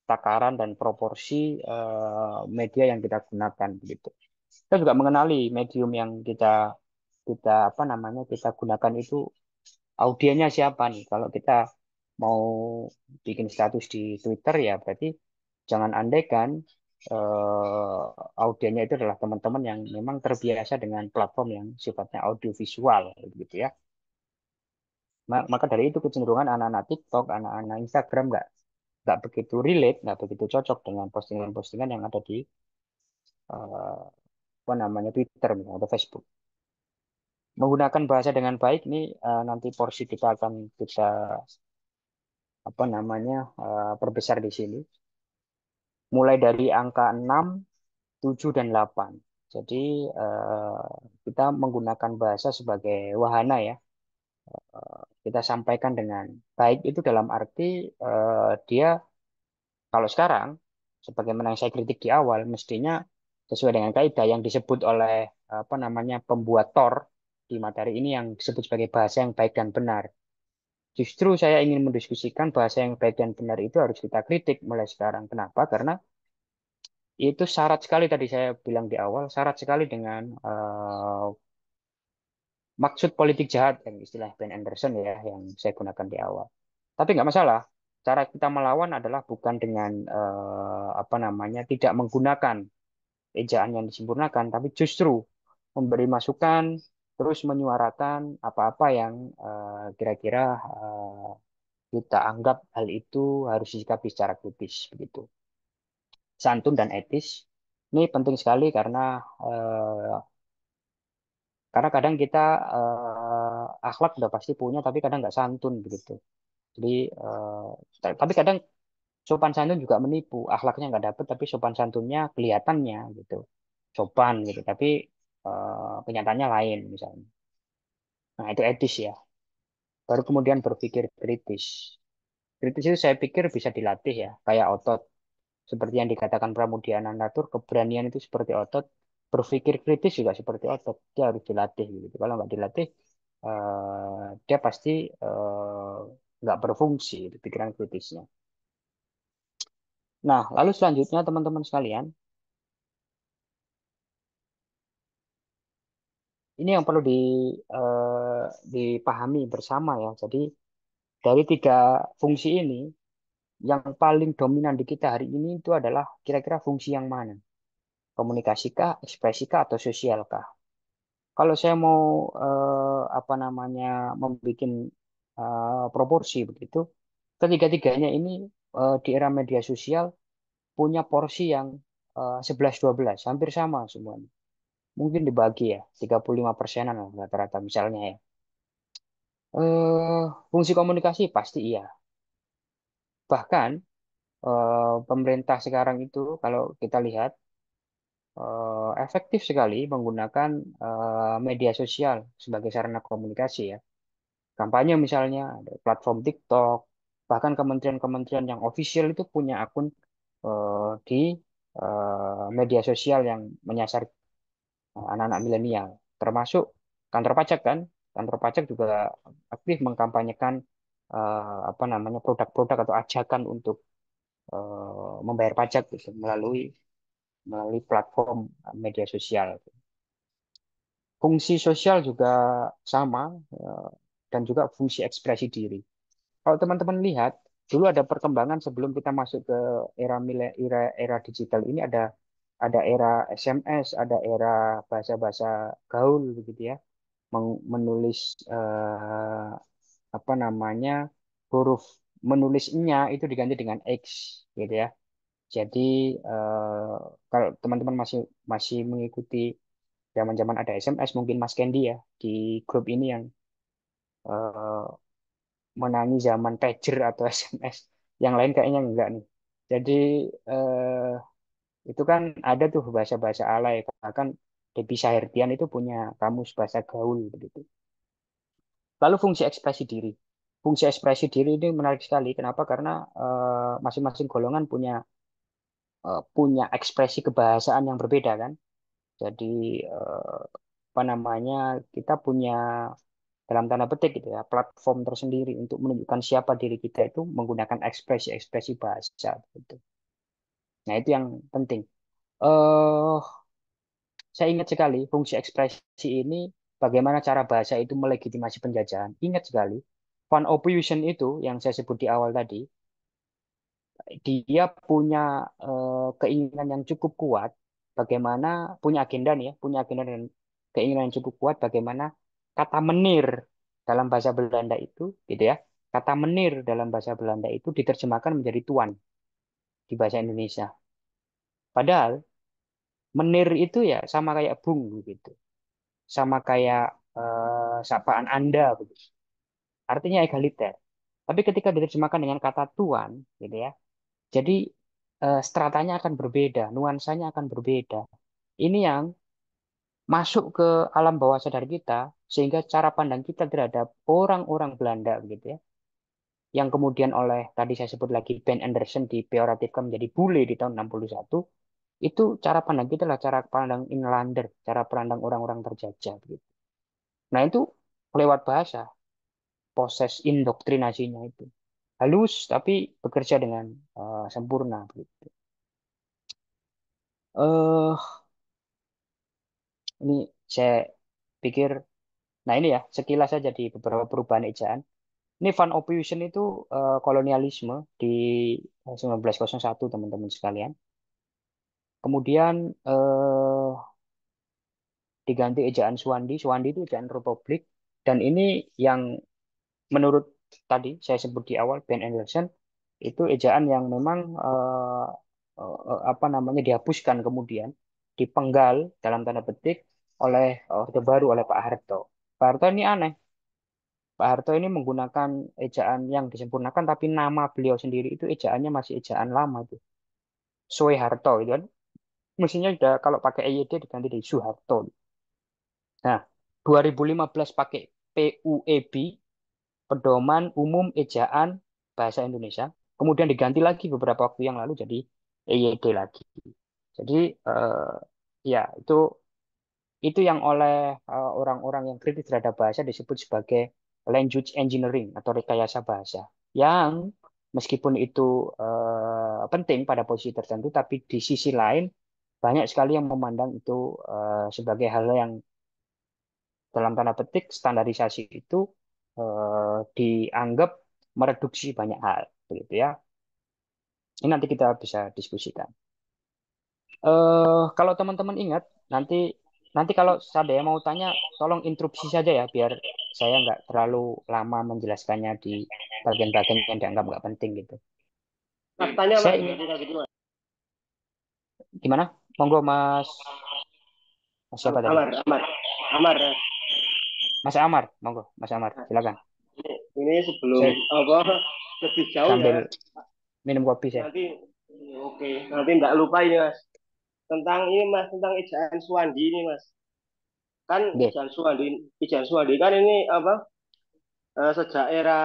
takaran dan proporsi uh, media yang kita gunakan begitu. Kita juga mengenali medium yang kita kita apa namanya kita gunakan itu audiennya siapa nih. Kalau kita mau bikin status di Twitter ya berarti jangan andaikan uh, audiennya itu adalah teman-teman yang memang terbiasa dengan platform yang sifatnya audiovisual gitu ya maka dari itu kecenderungan anak-anak TikTok, anak-anak Instagram nggak nggak begitu relate, nggak begitu cocok dengan postingan-postingan yang ada di uh, apa namanya Twitter misalnya, atau Facebook. Menggunakan bahasa dengan baik ini uh, nanti porsi kita akan kita apa namanya uh, perbesar di sini. Mulai dari angka 6, 7 dan 8. Jadi uh, kita menggunakan bahasa sebagai wahana ya uh, kita sampaikan dengan baik itu dalam arti uh, dia kalau sekarang sebagaimana yang saya kritik di awal mestinya sesuai dengan kaidah yang disebut oleh apa namanya pembuat tor di materi ini yang disebut sebagai bahasa yang baik dan benar. Justru saya ingin mendiskusikan bahasa yang baik dan benar itu harus kita kritik mulai sekarang. Kenapa? Karena itu syarat sekali tadi saya bilang di awal syarat sekali dengan uh, maksud politik jahat yang istilah Ben Anderson ya yang saya gunakan di awal. Tapi nggak masalah. Cara kita melawan adalah bukan dengan eh, apa namanya tidak menggunakan ejaan yang disempurnakan, tapi justru memberi masukan, terus menyuarakan apa-apa yang kira eh, kira-kira eh, kita anggap hal itu harus disikapi secara kritis begitu. Santun dan etis ini penting sekali karena eh, karena kadang kita uh, akhlak udah pasti punya, tapi kadang nggak santun begitu. Jadi, uh, tapi kadang sopan santun juga menipu. Akhlaknya nggak dapet, tapi sopan santunnya kelihatannya gitu, sopan gitu. Tapi uh, kenyataannya lain misalnya. Nah itu etis ya. Baru kemudian berpikir kritis. Kritis itu saya pikir bisa dilatih ya, kayak otot. Seperti yang dikatakan Pramudiana Natur, keberanian itu seperti otot, berpikir kritis juga seperti otot dia harus dilatih gitu kalau nggak dilatih uh, dia pasti uh, nggak berfungsi gitu, pikiran kritisnya nah lalu selanjutnya teman-teman sekalian ini yang perlu di uh, dipahami bersama ya jadi dari tiga fungsi ini yang paling dominan di kita hari ini itu adalah kira-kira fungsi yang mana komunikasikah, ekspresikah, atau sosialkah? Kalau saya mau eh, apa namanya membuat eh, proporsi begitu, ketiga-tiganya ini eh, di era media sosial punya porsi yang eh, 11-12, hampir sama semuanya. Mungkin dibagi ya, 35 persenan rata-rata misalnya ya. Eh, fungsi komunikasi pasti iya. Bahkan eh, pemerintah sekarang itu kalau kita lihat uh, efektif sekali menggunakan uh, media sosial sebagai sarana komunikasi ya. Kampanye misalnya, ada platform TikTok, bahkan kementerian-kementerian yang official itu punya akun uh, di uh, media sosial yang menyasar anak-anak milenial, termasuk kantor pajak kan, kantor pajak juga aktif mengkampanyekan uh, apa namanya produk-produk atau ajakan untuk uh, membayar pajak gitu, melalui melalui platform media sosial. Fungsi sosial juga sama ya, dan juga fungsi ekspresi diri. Kalau teman-teman lihat, dulu ada perkembangan sebelum kita masuk ke era era era digital ini ada ada era SMS, ada era bahasa-bahasa gaul begitu ya. Menulis eh, apa namanya huruf menulisnya itu diganti dengan X gitu ya jadi uh, kalau teman-teman masih masih mengikuti zaman-zaman ada SMS mungkin Mas Kendi ya di grup ini yang uh, menangi zaman pager atau SMS. (laughs) Yang lain kayaknya enggak nih. Jadi uh, itu kan ada tuh bahasa-bahasa alay bahkan debi Sahertian itu punya kamus bahasa gaul begitu. Lalu fungsi ekspresi diri. Fungsi ekspresi diri ini menarik sekali. Kenapa? Karena masing-masing uh, golongan punya Eh, punya ekspresi kebahasaan yang berbeda kan. Jadi eh, apa namanya kita punya dalam tanda petik gitu ya platform tersendiri untuk menunjukkan siapa diri kita itu menggunakan ekspresi-ekspresi bahasa gitu. Nah itu yang penting. Uh, saya ingat sekali fungsi ekspresi ini bagaimana cara bahasa itu melegitimasi penjajahan. Ingat sekali, Van Opuyzen itu yang saya sebut di awal tadi, dia punya uh, keinginan yang cukup kuat bagaimana punya agenda nih ya, punya agenda dan keinginan yang cukup kuat bagaimana kata menir dalam bahasa Belanda itu gitu ya. Kata menir dalam bahasa Belanda itu diterjemahkan menjadi tuan di bahasa Indonesia. Padahal menir itu ya sama kayak bung gitu. Sama kayak uh, sapaan Anda begitu. Artinya egaliter. Tapi ketika diterjemahkan dengan kata tuan gitu ya, jadi uh, stratanya akan berbeda, nuansanya akan berbeda. Ini yang masuk ke alam bawah sadar kita sehingga cara pandang kita terhadap orang-orang Belanda gitu ya. Yang kemudian oleh tadi saya sebut lagi Ben Anderson dipeoratifkan menjadi bule di tahun 61 itu cara pandang kita lah cara pandang inlander, cara pandang orang-orang terjajah gitu. Nah, itu lewat bahasa proses indoktrinasinya itu halus tapi bekerja dengan uh, sempurna begitu. Eh ini saya pikir nah ini ya sekilas saja di beberapa perubahan ejaan. Ini Van Ophuizen itu uh, kolonialisme di 1901 teman-teman sekalian. Kemudian eh, diganti ejaan Suwandi. Suwandi itu ejaan Republik dan ini yang menurut tadi saya sebut di awal Ben Anderson itu ejaan yang memang uh, uh, apa namanya dihapuskan kemudian dipenggal dalam tanda petik oleh Orde Baru oleh Pak Harto. Pak Harto ini aneh. Pak Harto ini menggunakan ejaan yang disempurnakan tapi nama beliau sendiri itu ejaannya masih ejaan lama itu. Soe Harto itu kan. Mestinya sudah kalau pakai EYD diganti dari Soeharto. Nah, 2015 pakai PUEB pedoman umum ejaan bahasa Indonesia. Kemudian diganti lagi beberapa waktu yang lalu jadi EYD lagi. Jadi uh, ya itu itu yang oleh eh, orang-orang uh, yang kritis terhadap bahasa disebut sebagai language engineering atau rekayasa bahasa. Yang meskipun itu uh, penting pada posisi tertentu, tapi di sisi lain banyak sekali yang memandang itu uh, sebagai hal yang dalam tanda petik standarisasi itu Eh, dianggap mereduksi banyak hal, begitu ya. Ini nanti kita bisa diskusikan. Uh, kalau teman-teman ingat, nanti nanti kalau ada yang mau tanya, tolong interupsi saja ya, biar saya nggak terlalu lama menjelaskannya di bagian-bagian yang dianggap nggak penting gitu. Nah, tanya saya Gimana? Monggo Mas. Mas Amar, Amar, Amar. Mas Amar, monggo, Mas Amar, nah, silakan. Ini, sebelum saya, apa lebih jauh ya. sambil ya. minum kopi saya. Nanti oke, okay. nanti tidak lupa ini Mas. Tentang ini Mas, tentang ejaan Suwandi ini Mas. Kan yeah. Suwandi, ejaan Suwandi kan ini apa? Eh, sejak era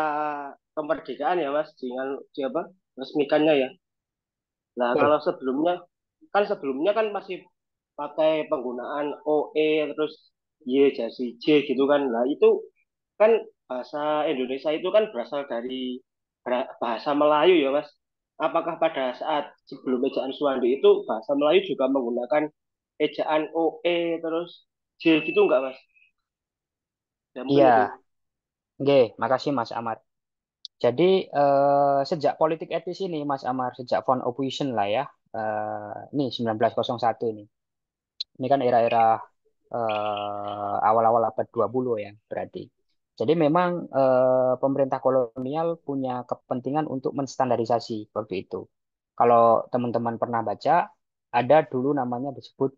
kemerdekaan ya Mas, dengan siapa? Resmikannya ya. Nah, kalau sebelumnya kan sebelumnya kan masih pakai penggunaan OE terus Y jadi J gitu kan lah itu kan bahasa Indonesia itu kan berasal dari bahasa Melayu ya mas apakah pada saat sebelum ejaan Suwandi itu bahasa Melayu juga menggunakan ejaan OE terus J gitu enggak mas? Ya, iya. Oke, makasih Mas Amar. Jadi eh, sejak politik etis ini Mas Amar sejak Von Opposition lah ya. Eh, ini 1901 ini. Ini kan era-era eh, awal-awal abad 20 ya berarti. Jadi memang eh, pemerintah kolonial punya kepentingan untuk menstandarisasi waktu itu. Kalau teman-teman pernah baca, ada dulu namanya disebut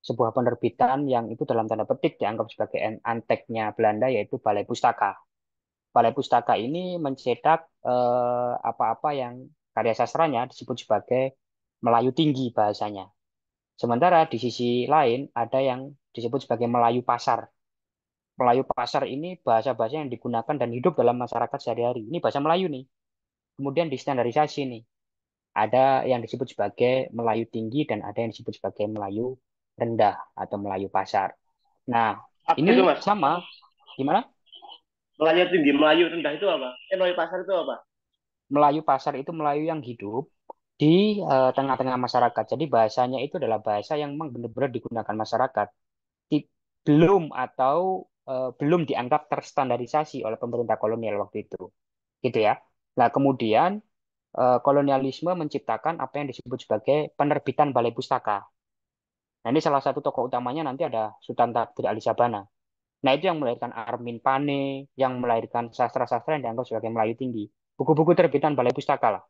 sebuah penerbitan yang itu dalam tanda petik dianggap sebagai anteknya Belanda yaitu Balai Pustaka. Balai Pustaka ini mencetak eh, apa-apa yang karya sastranya disebut sebagai Melayu tinggi bahasanya. Sementara di sisi lain ada yang disebut sebagai Melayu pasar. Melayu pasar ini bahasa-bahasa yang digunakan dan hidup dalam masyarakat sehari-hari. Ini bahasa Melayu nih. Kemudian distandarisasi nih. Ada yang disebut sebagai Melayu tinggi dan ada yang disebut sebagai Melayu rendah atau Melayu pasar. Nah, apa ini itu, sama. Gimana? Melayu tinggi, Melayu rendah itu apa? Eh, Melayu pasar itu apa? Melayu pasar itu Melayu yang hidup di eh, tengah-tengah masyarakat. Jadi bahasanya itu adalah bahasa yang memang benar-benar digunakan masyarakat belum atau uh, belum dianggap terstandarisasi oleh pemerintah kolonial waktu itu. Gitu ya. Nah, kemudian uh, kolonialisme menciptakan apa yang disebut sebagai penerbitan balai pustaka. Nah, ini salah satu tokoh utamanya nanti ada Sultan Takdir Ali Sabana. Nah, itu yang melahirkan Armin Pane, yang melahirkan sastra-sastra yang dianggap sebagai Melayu tinggi. Buku-buku terbitan balai pustaka lah.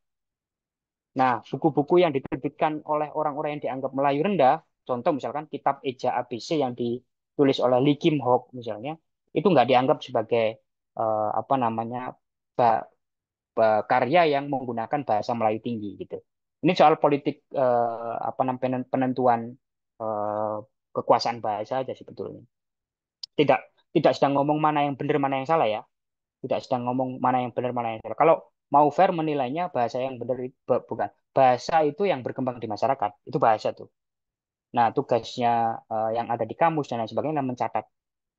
Nah, buku-buku yang diterbitkan oleh orang-orang yang dianggap Melayu rendah, contoh misalkan kitab Eja ABC yang di ditulis oleh Lee Kim Hope misalnya itu nggak dianggap sebagai uh, apa namanya ba, ba, karya yang menggunakan bahasa Melayu tinggi gitu. Ini soal politik uh, apa namanya penentuan uh, kekuasaan bahasa aja sebetulnya. Tidak tidak sedang ngomong mana yang benar mana yang salah ya. Tidak sedang ngomong mana yang benar mana yang salah. Kalau mau fair menilainya bahasa yang benar bukan bahasa itu yang berkembang di masyarakat itu bahasa tuh Nah, tugasnya uh, yang ada di kamus dan lain sebagainya mencatat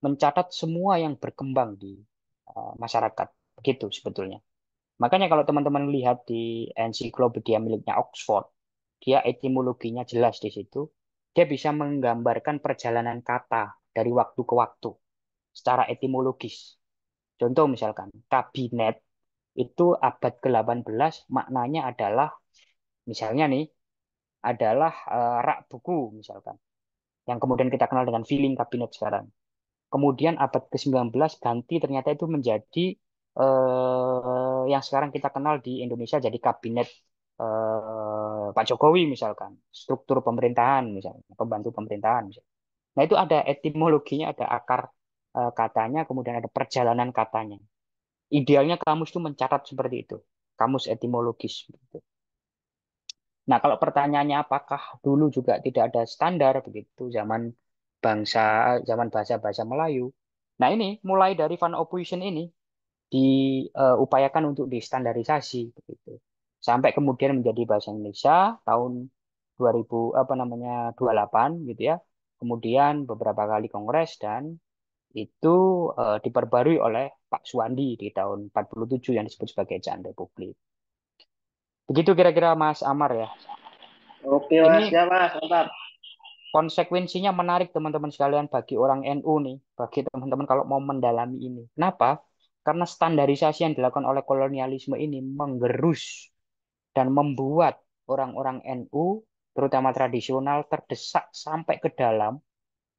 mencatat semua yang berkembang di uh, masyarakat. Begitu sebetulnya. Makanya kalau teman-teman lihat di ensiklopedia miliknya Oxford, dia etimologinya jelas di situ. Dia bisa menggambarkan perjalanan kata dari waktu ke waktu secara etimologis. Contoh misalkan kabinet itu abad ke-18 maknanya adalah misalnya nih adalah uh, rak buku misalkan yang kemudian kita kenal dengan feeling kabinet sekarang. Kemudian abad ke-19 ganti ternyata itu menjadi eh, yang sekarang kita kenal di Indonesia jadi kabinet eh, Pak Jokowi misalkan, struktur pemerintahan misalnya, pembantu pemerintahan misalnya. Nah, itu ada etimologinya, ada akar eh, katanya, kemudian ada perjalanan katanya. Idealnya kamus itu mencatat seperti itu, kamus etimologis. Gitu. Nah, kalau pertanyaannya apakah dulu juga tidak ada standar begitu zaman bangsa zaman bahasa-bahasa Melayu. Nah, ini mulai dari Van Opuysen ini diupayakan eh, uh, untuk distandarisasi begitu. Sampai kemudian menjadi bahasa Indonesia tahun 2000 apa namanya 28 gitu ya. Kemudian beberapa kali kongres dan itu uh, diperbarui oleh Pak Suwandi di tahun 47 yang disebut sebagai Jalan Republik. Begitu kira-kira Mas Amar ya. Oke Mas, Ini ya Mas, mantap. Konsekuensinya menarik teman-teman sekalian bagi orang NU nih, bagi teman-teman kalau mau mendalami ini. Kenapa? Karena standarisasi yang dilakukan oleh kolonialisme ini menggerus dan membuat orang-orang NU terutama tradisional terdesak sampai ke dalam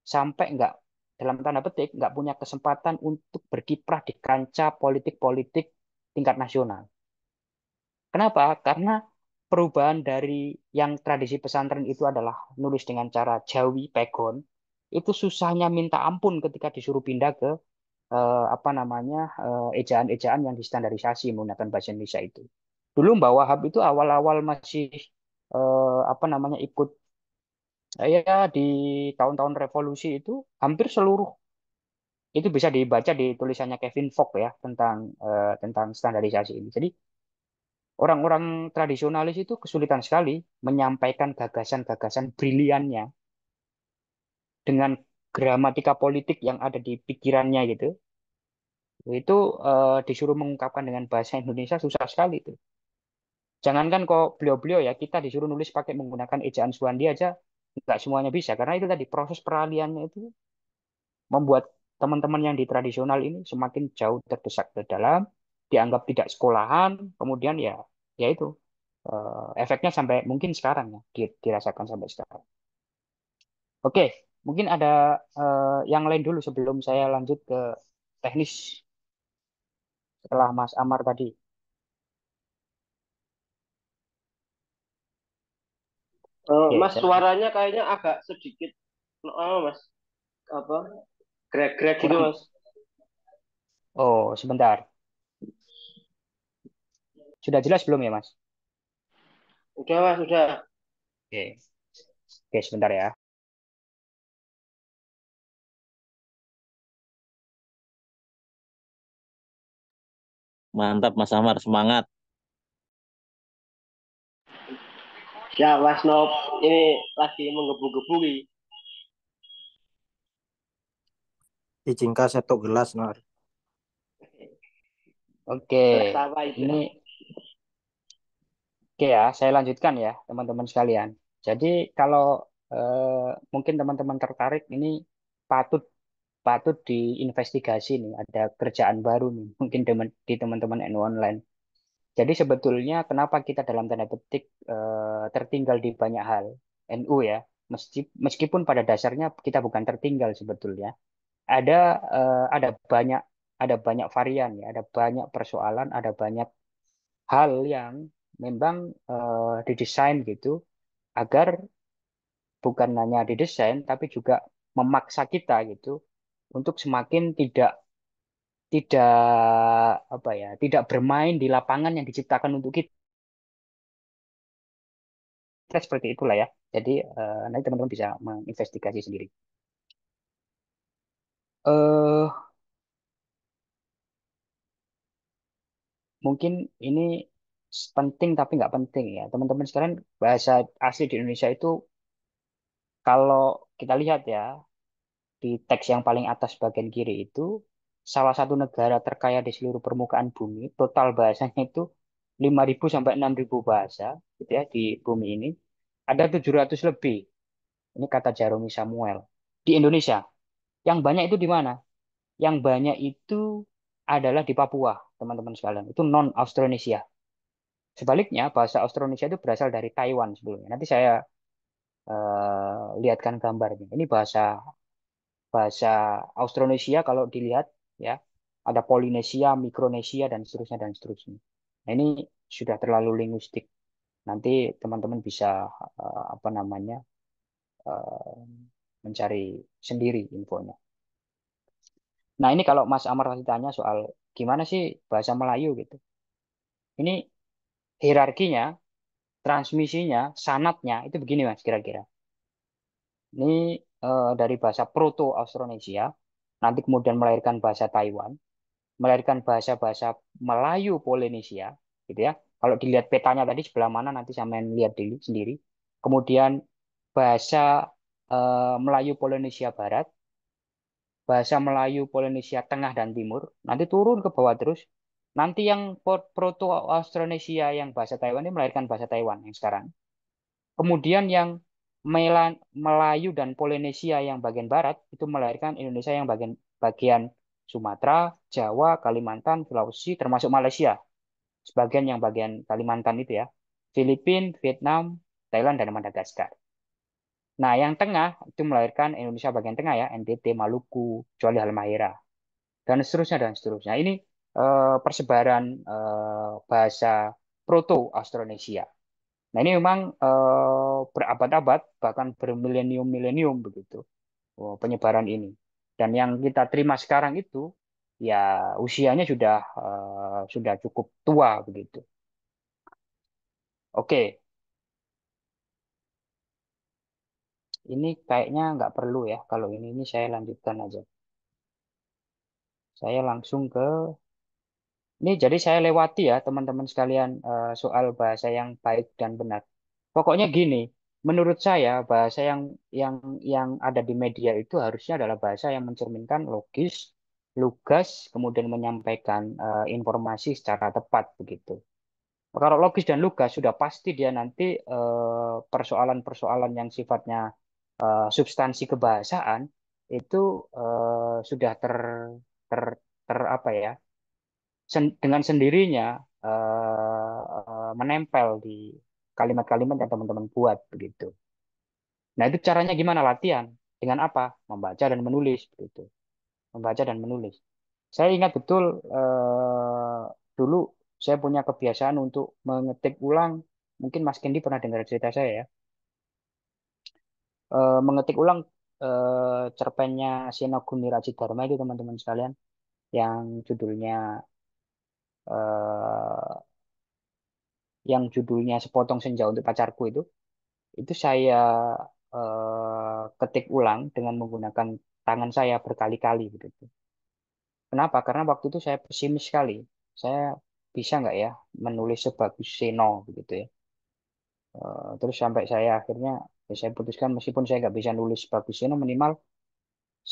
sampai enggak dalam tanda petik enggak punya kesempatan untuk berkiprah di kancah politik-politik tingkat nasional. Kenapa? Karena perubahan dari yang tradisi pesantren itu adalah nulis dengan cara Jawi pegon itu susahnya minta ampun ketika disuruh pindah ke eh, apa namanya eh, ejaan-ejaan eh, yang distandarisasi menggunakan bahasa Indonesia itu. Dulu Mbak Wahab itu awal-awal masih eh, apa namanya ikut ya di tahun-tahun revolusi itu hampir seluruh itu bisa dibaca di tulisannya Kevin Fogg ya tentang eh, tentang standarisasi ini. Jadi Orang-orang tradisionalis itu kesulitan sekali menyampaikan gagasan-gagasan briliannya dengan gramatika politik yang ada di pikirannya gitu. Itu uh, disuruh mengungkapkan dengan bahasa Indonesia susah sekali itu. Jangankan kok beliau-beliau ya, kita disuruh nulis pakai menggunakan ejaan suandi aja nggak semuanya bisa karena itu tadi proses peralihannya itu membuat teman-teman yang di tradisional ini semakin jauh terdesak ke dalam, dianggap tidak sekolahan, kemudian ya ya itu uh, efeknya sampai mungkin sekarang ya dirasakan sampai sekarang. Oke, mungkin ada uh, yang lain dulu sebelum saya lanjut ke teknis setelah Mas Amar tadi. Uh, mas suaranya kayaknya agak sedikit oh, mas apa krek-krek gitu mas Oh, sebentar. Sudah jelas belum ya, Mas? Udah, Mas, sudah. Oke. Oke, sebentar ya. Mantap, Mas Amar. Semangat. Ya, Mas Nob. Ini lagi menggebu-gebui. Izinkan satu gelas, Nor. Oke. Ini Oke ya, saya lanjutkan ya, teman-teman sekalian. Jadi kalau eh, mungkin teman-teman tertarik ini patut patut diinvestigasi nih, ada kerjaan baru nih (laughs) mungkin di teman-teman NU online. Jadi sebetulnya kenapa kita dalam tanda petik eh, tertinggal di banyak hal NU ya, meskipun pada dasarnya kita bukan tertinggal sebetulnya. Ada eh, ada banyak ada banyak varian ya, ada banyak persoalan, ada banyak hal yang memang uh, didesain gitu agar bukan hanya didesain tapi juga memaksa kita gitu untuk semakin tidak tidak apa ya tidak bermain di lapangan yang diciptakan untuk kita seperti itulah ya. Jadi uh, nanti teman-teman bisa menginvestigasi sendiri. Uh, mungkin ini penting tapi nggak penting ya teman-teman sekarang bahasa asli di Indonesia itu kalau kita lihat ya di teks yang paling atas bagian kiri itu salah satu negara terkaya di seluruh permukaan bumi total bahasanya itu 5.000 sampai 6.000 bahasa gitu ya di bumi ini ada 700 lebih ini kata Jaromi Samuel di Indonesia yang banyak itu di mana yang banyak itu adalah di Papua teman-teman sekalian itu non Austronesia Sebaliknya, bahasa Austronesia itu berasal dari Taiwan sebelumnya. Nanti saya uh, lihatkan gambarnya. Ini bahasa bahasa Austronesia kalau dilihat ya, ada Polinesia, Mikronesia dan seterusnya dan seterusnya. Nah, ini sudah terlalu linguistik. Nanti teman-teman bisa uh, apa namanya? Uh, mencari sendiri infonya. Nah, ini kalau Mas Amar tanya soal gimana sih bahasa Melayu gitu. Ini hierarkinya, transmisinya, sanatnya itu begini mas kira-kira. Ini eh, dari bahasa Proto-Austronesia, nanti kemudian melahirkan bahasa Taiwan, melahirkan bahasa-bahasa Melayu Polinesia, gitu ya. Kalau dilihat petanya tadi sebelah mana nanti saya main lihat dulu sendiri. Kemudian bahasa eh, Melayu Polinesia Barat, bahasa Melayu Polinesia Tengah dan Timur, nanti turun ke bawah terus Nanti yang proto Austronesia yang bahasa Taiwan ini melahirkan bahasa Taiwan yang sekarang. Kemudian yang Melayu dan Polinesia yang bagian barat itu melahirkan Indonesia yang bagian bagian Sumatera, Jawa, Kalimantan, Sulawesi termasuk Malaysia. Sebagian yang bagian Kalimantan itu ya. Filipin Vietnam, Thailand dan Madagaskar. Nah, yang tengah itu melahirkan Indonesia bagian tengah ya, NTT, Maluku, kecuali Halmahera dan seterusnya dan seterusnya. Ini Eh, persebaran eh, bahasa Proto Austronesia. Nah ini memang eh, berabad-abad bahkan bermilenium-milenium begitu oh, penyebaran ini. Dan yang kita terima sekarang itu ya usianya sudah sudah cukup tua begitu. Oke, ini kayaknya nggak perlu ya. Kalau ini ini saya lanjutkan aja. Saya langsung ke ini jadi saya lewati ya teman-teman sekalian eh, soal bahasa yang baik dan benar. Pokoknya gini, menurut saya bahasa yang yang yang ada di media itu harusnya adalah bahasa yang mencerminkan logis, lugas, kemudian menyampaikan uh, informasi secara tepat begitu. Kalau logis dan lugas sudah pasti dia nanti persoalan eh, persoalan-persoalan yang sifatnya uh, substansi kebahasaan itu uh, sudah ter ter ter apa ya sen dengan sendirinya uh, uh, menempel di kalimat-kalimat yang teman-teman buat begitu. Nah itu caranya gimana latihan? Dengan apa? Membaca dan menulis begitu. Membaca dan menulis. Saya ingat betul uh, dulu saya punya kebiasaan untuk mengetik ulang. Mungkin Mas Kendi pernah dengar cerita saya ya. Uh, mengetik ulang cerpennya Sinogumi Gundira Dharma itu teman-teman sekalian yang judulnya eh, yang judulnya sepotong senja untuk pacarku itu itu saya eh, ketik ulang dengan menggunakan tangan saya berkali-kali begitu. Kenapa? Karena waktu itu saya pesimis sekali. Saya bisa nggak ya menulis sebagus Seno begitu ya. Eh, terus sampai saya akhirnya ya saya putuskan meskipun saya nggak bisa nulis sebagus Seno minimal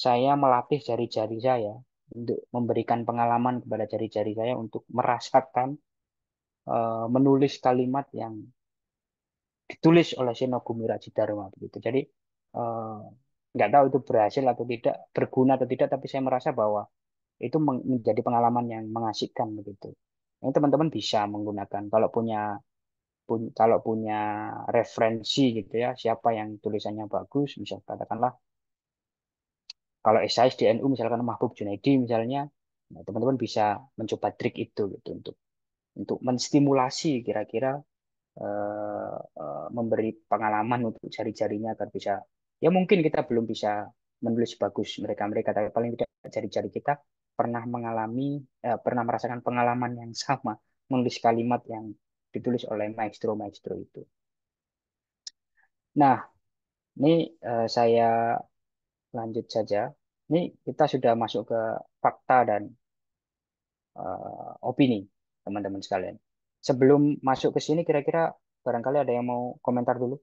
saya melatih jari-jari saya untuk memberikan pengalaman kepada jari-jari saya untuk merasakan uh, menulis kalimat yang ditulis oleh senogumi Mirajidarma begitu. Jadi uh, tahu itu berhasil atau tidak, berguna atau tidak, tapi saya merasa bahwa itu menjadi pengalaman yang mengasihkan begitu. Ini teman-teman bisa menggunakan kalau punya pun, kalau punya referensi gitu ya, siapa yang tulisannya bagus, misalnya katakanlah kalau SIS di NU misalkan Mahbub Junaidi misalnya nah teman-teman bisa mencoba trik itu gitu untuk untuk menstimulasi kira-kira uh, memberi pengalaman untuk jari-jarinya agar bisa ya mungkin kita belum bisa menulis bagus mereka-mereka tapi paling tidak jari-jari kita pernah mengalami eh, pernah merasakan pengalaman yang sama menulis kalimat yang ditulis oleh maestro-maestro itu. Nah, ini uh, saya lanjut saja. Ini kita sudah masuk ke fakta dan uh, opini, teman-teman sekalian. Sebelum masuk ke sini, kira-kira barangkali ada yang mau komentar dulu?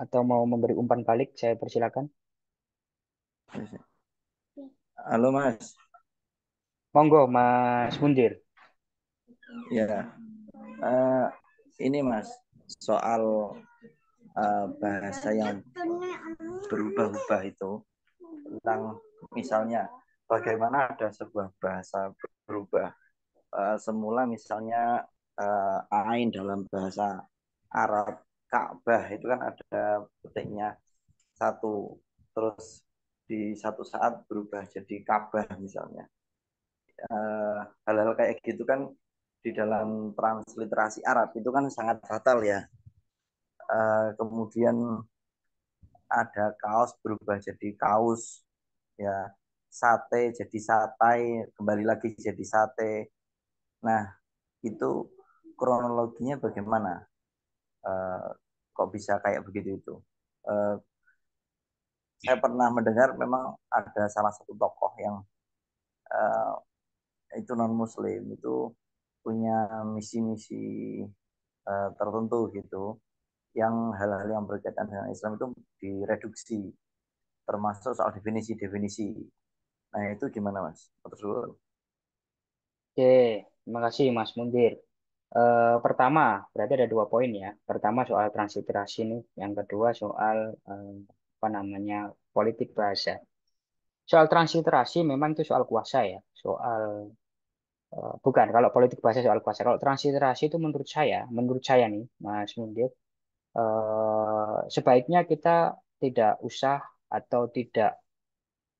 Atau mau memberi umpan balik, saya persilakan. Halo, Mas. Monggo, Mas Mundir. Ya, uh, ini Mas, soal uh, bahasa yang berubah-ubah itu tentang misalnya bagaimana ada sebuah bahasa berubah uh, semula misalnya uh, ain dalam bahasa Arab Ka'bah itu kan ada petiknya satu terus di satu saat berubah jadi Ka'bah misalnya hal-hal uh, kayak gitu kan di dalam transliterasi Arab itu kan sangat fatal ya Eh, kemudian ada kaos berubah jadi kaos ya sate jadi sate kembali lagi jadi sate nah itu kronologinya bagaimana eh, kok bisa kayak begitu itu eh, saya pernah mendengar memang ada salah satu tokoh yang itu non muslim itu punya misi-misi tertentu gitu yang hal-hal yang berkaitan dengan Islam itu direduksi termasuk soal definisi-definisi. Nah, itu gimana, Mas? Terus. Oke, terima kasih Mas Mundir. E, pertama, berarti ada dua poin ya. Pertama soal transliterasi nih, yang kedua soal e, apa namanya politik bahasa. Soal transliterasi memang itu soal kuasa ya, soal e, bukan kalau politik bahasa soal kuasa. Kalau transliterasi itu menurut saya, menurut saya nih, Mas Mundir, Eh, sebaiknya kita tidak usah atau tidak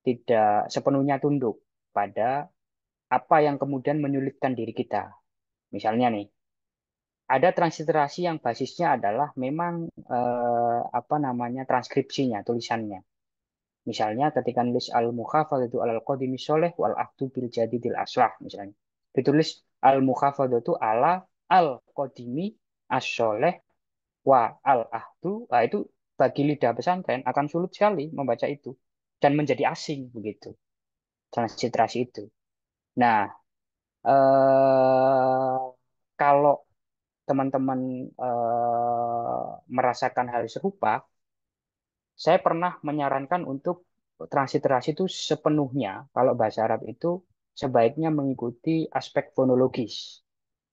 tidak sepenuhnya tunduk pada apa yang kemudian menyulitkan diri kita. Misalnya nih, ada transliterasi yang basisnya adalah memang eh, apa namanya transkripsinya, tulisannya. Misalnya ketika nulis al itu alal qadimi soleh wal aktu bil jadidil aslah misalnya. Ditulis al itu ala al qadimi as-soleh wa al ahdu nah itu bagi lidah pesantren akan sulit sekali membaca itu dan menjadi asing begitu transliterasi itu nah eh, kalau teman-teman eh, merasakan hal serupa saya pernah menyarankan untuk transliterasi itu sepenuhnya kalau bahasa Arab itu sebaiknya mengikuti aspek fonologis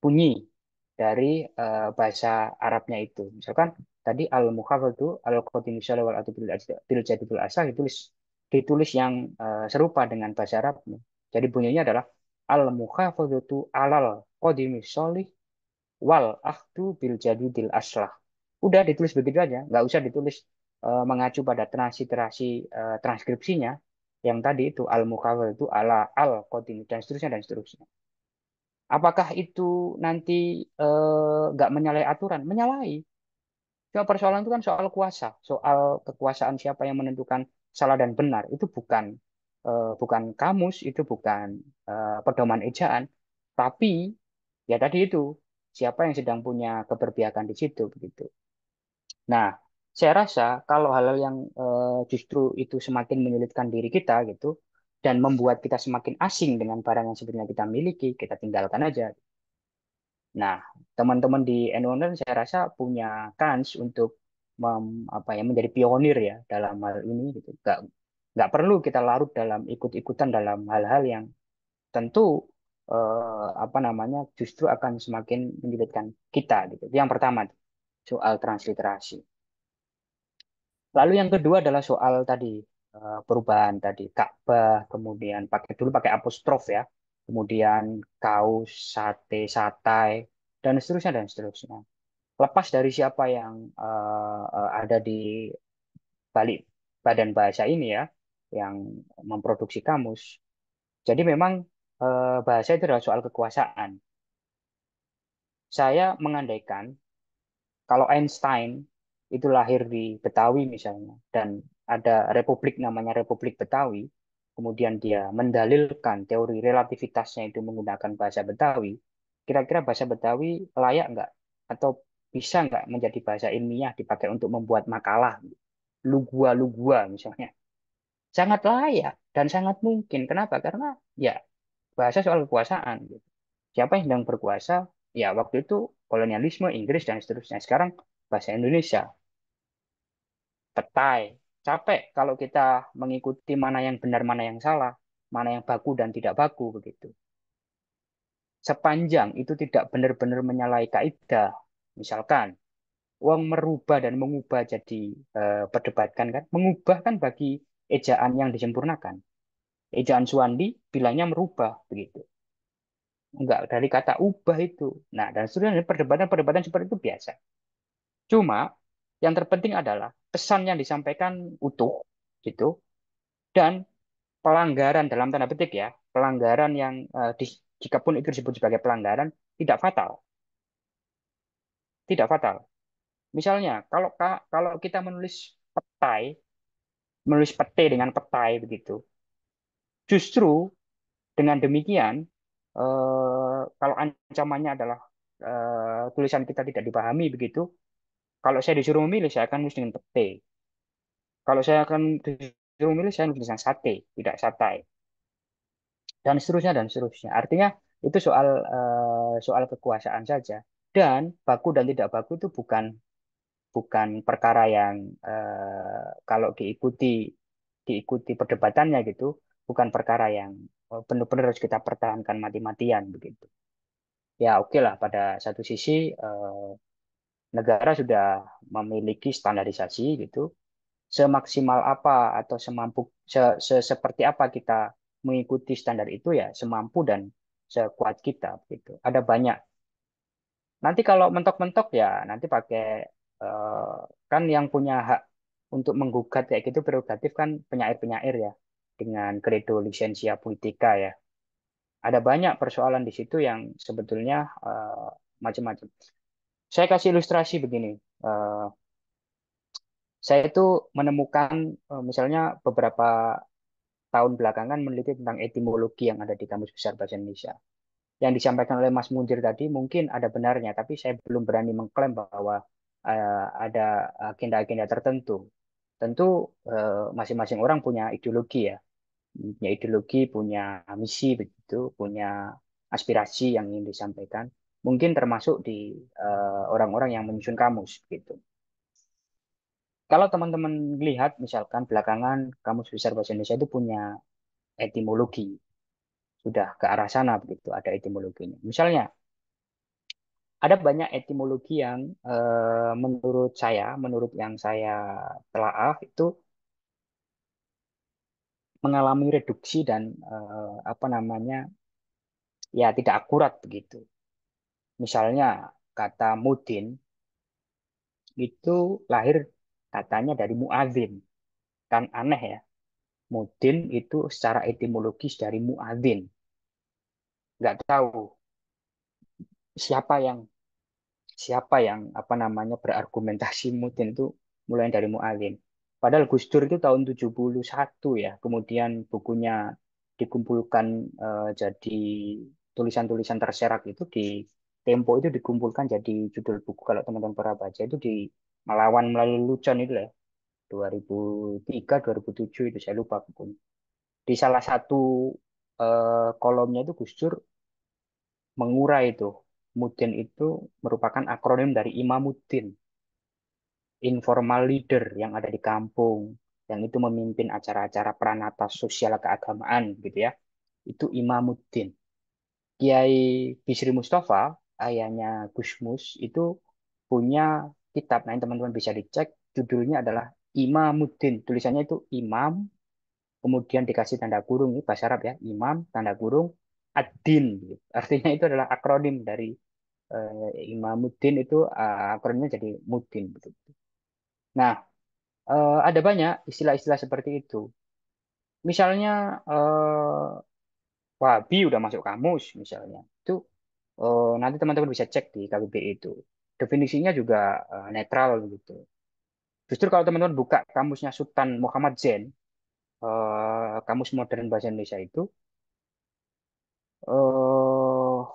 bunyi dari uh, bahasa Arabnya itu. Misalkan tadi al itu al-qadimusya wal bil jadidul asal ditulis ditulis yang uh, serupa dengan bahasa Arab. Jadi bunyinya adalah al itu alal qadimusya wal akhdu bil jadidil aslah. Udah ditulis begitu aja, nggak usah ditulis uh, mengacu pada transliterasi uh, transkripsinya yang tadi itu al-mukhafatu ala al-qadim dan seterusnya dan seterusnya. Apakah itu nanti eh, nggak uh, menyalahi aturan? Menyalahi. Cuma persoalan itu kan soal kuasa, soal kekuasaan siapa yang menentukan salah dan benar. Itu bukan uh, bukan kamus, itu bukan uh, pedoman ejaan, tapi ya tadi itu siapa yang sedang punya keberpihakan di situ begitu. Nah, saya rasa kalau hal-hal yang uh, justru itu semakin menyulitkan diri kita gitu, dan membuat kita semakin asing dengan barang yang sebenarnya kita miliki, kita tinggalkan aja. Nah, teman-teman di Enowner saya rasa punya kans untuk mem, apa ya menjadi pionir ya dalam hal ini gitu. Gak, nggak perlu kita larut dalam ikut-ikutan dalam hal-hal yang tentu eh, apa namanya justru akan semakin menyulitkan kita gitu. yang pertama soal transliterasi. Lalu yang kedua adalah soal tadi Eh, perubahan tadi Ka'bah kemudian pakai dulu pakai apostrof ya kemudian kaos sate satai dan seterusnya dan seterusnya lepas dari siapa yang uh, ada di balik badan bahasa ini ya yang memproduksi kamus jadi memang uh, bahasa itu adalah soal kekuasaan saya mengandaikan kalau Einstein itu lahir di Betawi misalnya dan ada republik namanya Republik Betawi, kemudian dia mendalilkan teori relativitasnya itu menggunakan bahasa Betawi, kira-kira bahasa Betawi layak nggak atau bisa nggak menjadi bahasa ilmiah dipakai untuk membuat makalah lugua-lugua misalnya sangat layak dan sangat mungkin kenapa karena ya bahasa soal kekuasaan gitu. siapa yang sedang berkuasa ya waktu itu kolonialisme Inggris dan seterusnya sekarang bahasa Indonesia petai capek kalau kita mengikuti mana yang benar, mana yang salah, mana yang baku dan tidak baku begitu. Sepanjang itu tidak benar-benar menyalahi kaidah, misalkan uang merubah dan mengubah jadi eh, perdebatkan kan, mengubah kan bagi ejaan yang disempurnakan. Ejaan Suwandi bilangnya merubah begitu. Enggak dari kata ubah itu. Nah, dan seterusnya perdebatan-perdebatan seperti itu biasa. Cuma yang terpenting adalah pesan yang disampaikan utuh gitu dan pelanggaran dalam tanda petik ya pelanggaran yang uh, di, jika pun itu disebut sebagai pelanggaran tidak fatal tidak fatal misalnya kalau kalau kita menulis petai menulis petai dengan petai begitu justru dengan demikian uh, kalau ancamannya adalah uh, tulisan kita tidak dipahami begitu kalau saya disuruh memilih, saya akan nulis dengan pete. Kalau saya akan disuruh memilih, saya nulis dengan sate, tidak satay Dan seterusnya, dan seterusnya. Artinya, itu soal eh, soal kekuasaan saja. Dan baku dan tidak baku itu bukan bukan perkara yang eh, kalau diikuti diikuti perdebatannya gitu, bukan perkara yang eh, benar-benar harus kita pertahankan mati-matian begitu. Ya oke okay lah pada satu sisi negara sudah memiliki standarisasi gitu semaksimal apa atau semampu se, se, seperti apa kita mengikuti standar itu ya semampu dan sekuat kita gitu ada banyak nanti kalau mentok-mentok ya nanti pakai eh, kan yang punya hak untuk menggugat kayak gitu prerogatif kan penyair-penyair ya dengan kredo lisensia politika ya ada banyak persoalan di situ yang sebetulnya uh, macam-macam. Saya kasih ilustrasi begini. Uh, saya itu menemukan uh, misalnya beberapa tahun belakangan meneliti tentang etimologi yang ada di Kamus Besar Bahasa Indonesia. Yang disampaikan oleh Mas Munjir tadi mungkin ada benarnya, tapi saya belum berani mengklaim bahwa uh, ada agenda-agenda tertentu. Tentu masing masing-masing orang punya ideologi ya, punya ideologi, punya misi begitu, punya aspirasi yang ingin disampaikan mungkin termasuk di eh, orang-orang uh, yang menyusun kamus gitu. Kalau teman-teman lihat misalkan belakangan Kamus Besar Bahasa Indonesia itu punya etimologi. Sudah ke arah sana begitu ada etimologinya. Misalnya ada banyak etimologi yang uh, menurut saya, menurut yang saya telaah itu mengalami reduksi dan uh, apa namanya ya tidak akurat begitu Misalnya kata mudin itu lahir katanya dari muadzin. Kan aneh ya. Mudin itu secara etimologis dari muadzin. Nggak tahu siapa yang siapa yang apa namanya berargumentasi mudin itu mulai dari muadzin. Padahal Gus Dur itu tahun 71 ya. Kemudian bukunya dikumpulkan eh, jadi tulisan-tulisan terserak itu di Tempo itu dikumpulkan jadi judul buku kalau teman-teman pernah baca itu di Melawan Melalui Lucon itu lah 2003 2007 itu saya lupa bukunya. Di salah satu uh, kolomnya itu Gus Dur mengurai itu Mudin itu merupakan akronim dari imam Imamuddin informal leader yang ada di kampung yang itu memimpin acara-acara peranata sosial keagamaan gitu ya itu imam Imamuddin Kiai Bisri Mustafa ayahnya Gusmus itu punya kitab. Nah, teman-teman bisa dicek judulnya adalah Imamuddin. Tulisannya itu Imam kemudian dikasih tanda kurung ini bahasa Arab ya, Imam tanda kurung Ad-Din. Artinya itu adalah akronim dari eh, Imamuddin itu eh, akronimnya jadi Mudin begitu. Nah, eh, ada banyak istilah-istilah seperti itu. Misalnya eh, Wahabi udah masuk kamus misalnya. Uh, nanti teman-teman bisa cek di KBBI itu. Definisinya juga uh, netral gitu. Justru kalau teman-teman buka kamusnya Sultan Muhammad Zain, uh, eh, kamus modern bahasa Indonesia itu, uh,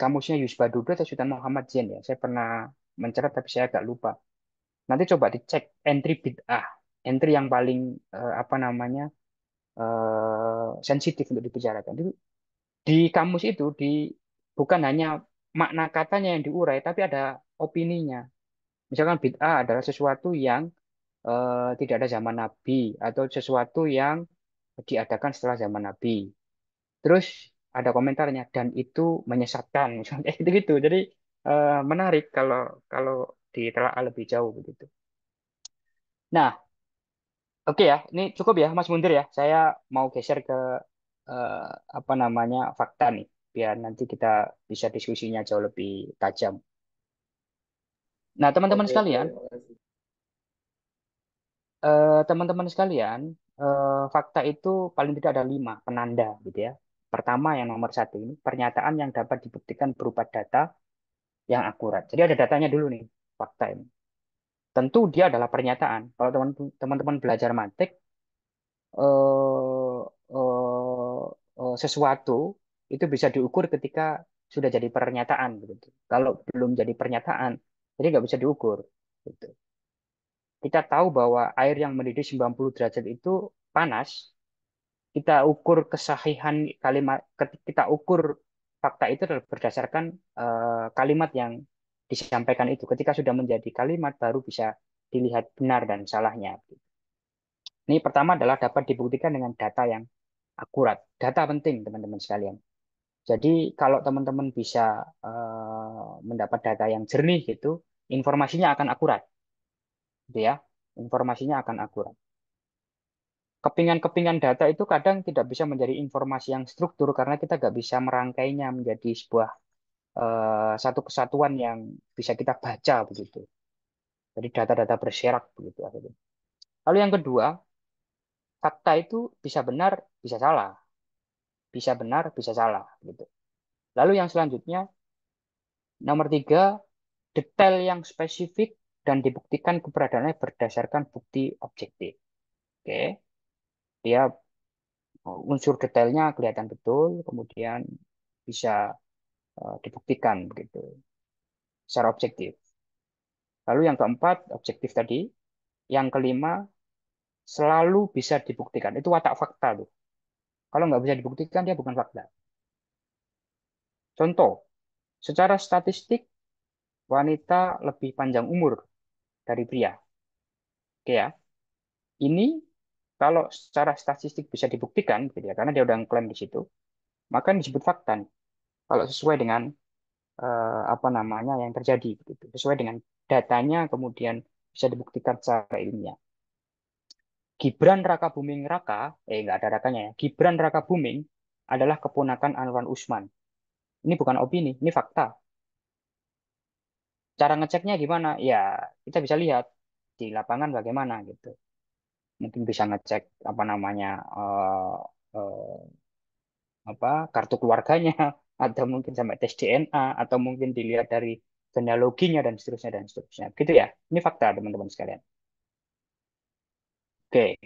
kamusnya Yusba Dodo atau Sultan Muhammad Zain ya. Saya pernah mencatat tapi saya agak lupa. Nanti coba dicek entry bid'ah, entry yang paling uh, apa namanya uh, sensitif untuk dibicarakan. Itu di kamus itu di bukan hanya makna katanya yang diurai, tapi ada opininya. Misalkan bid'ah adalah sesuatu yang eh, tidak ada zaman Nabi atau sesuatu yang diadakan setelah zaman Nabi. Terus ada komentarnya dan itu menyesatkan (laughs) misalnya gitu gitu. Jadi eh, menarik kalau kalau ditelaah lebih jauh begitu. Nah, oke okay ya, ini cukup ya Mas Mundir ya. Saya mau geser ke uh, apa namanya fakta nih, biar nanti kita bisa diskusinya jauh lebih tajam. Nah, teman-teman sekalian, teman eh, teman-teman sekalian, uh, fakta itu paling tidak ada lima penanda gitu ya. Pertama yang nomor satu ini pernyataan yang dapat dibuktikan berupa data yang akurat. Jadi ada datanya dulu nih fakta ini. Tentu dia adalah pernyataan. Kalau teman- teman-teman belajar matik, eh, Eh, sesuatu itu bisa diukur ketika sudah jadi pernyataan begitu. Kalau belum jadi pernyataan, jadi nggak bisa diukur. Gitu. Kita tahu bahwa air yang mendidih 90 derajat itu panas. Kita ukur kesahihan kalimat, kita ukur fakta itu berdasarkan uh, kalimat yang disampaikan itu. Ketika sudah menjadi kalimat baru bisa dilihat benar dan salahnya. Gitu. Ini pertama adalah dapat dibuktikan dengan data yang akurat. Data penting, teman-teman sekalian. Jadi kalau teman-teman bisa uh, mendapat data yang jernih gitu, informasinya akan akurat. Gitu ya. Informasinya akan akurat. Kepingan-kepingan data itu kadang tidak bisa menjadi informasi yang struktur karena kita nggak bisa merangkainya menjadi sebuah uh, satu kesatuan yang bisa kita baca begitu. Jadi data-data berserak begitu Lalu yang kedua, fakta itu bisa benar bisa salah. Bisa benar, bisa salah. gitu. Lalu yang selanjutnya, nomor tiga, detail yang spesifik dan dibuktikan keberadaannya berdasarkan bukti objektif. Oke. Okay. Dia unsur detailnya kelihatan betul, kemudian bisa uh, dibuktikan begitu secara objektif. Lalu yang keempat, objektif tadi. Yang kelima, selalu bisa dibuktikan. Itu watak fakta tuh. Kalau nggak bisa dibuktikan, dia bukan fakta. Contoh, secara statistik, wanita lebih panjang umur dari pria. Oke ya. Ini kalau secara statistik bisa dibuktikan, gitu ya, karena dia udah klaim di situ, maka disebut fakta. Nih. Kalau sesuai dengan eh, apa namanya yang terjadi, gitu. sesuai dengan datanya, kemudian bisa dibuktikan secara ilmiah. Gibran Raka Buming Raka, eh nggak ada rakanya ya, Gibran Raka Buming adalah keponakan Anwar Usman. Ini bukan opini, ini fakta. Cara ngeceknya gimana? Ya, kita bisa lihat di lapangan bagaimana gitu. Mungkin bisa ngecek apa namanya uh, uh, apa kartu keluarganya (laughs) atau mungkin sampai tes DNA atau mungkin dilihat dari genealoginya dan seterusnya dan seterusnya. Gitu ya. Ini fakta teman-teman sekalian. Oke.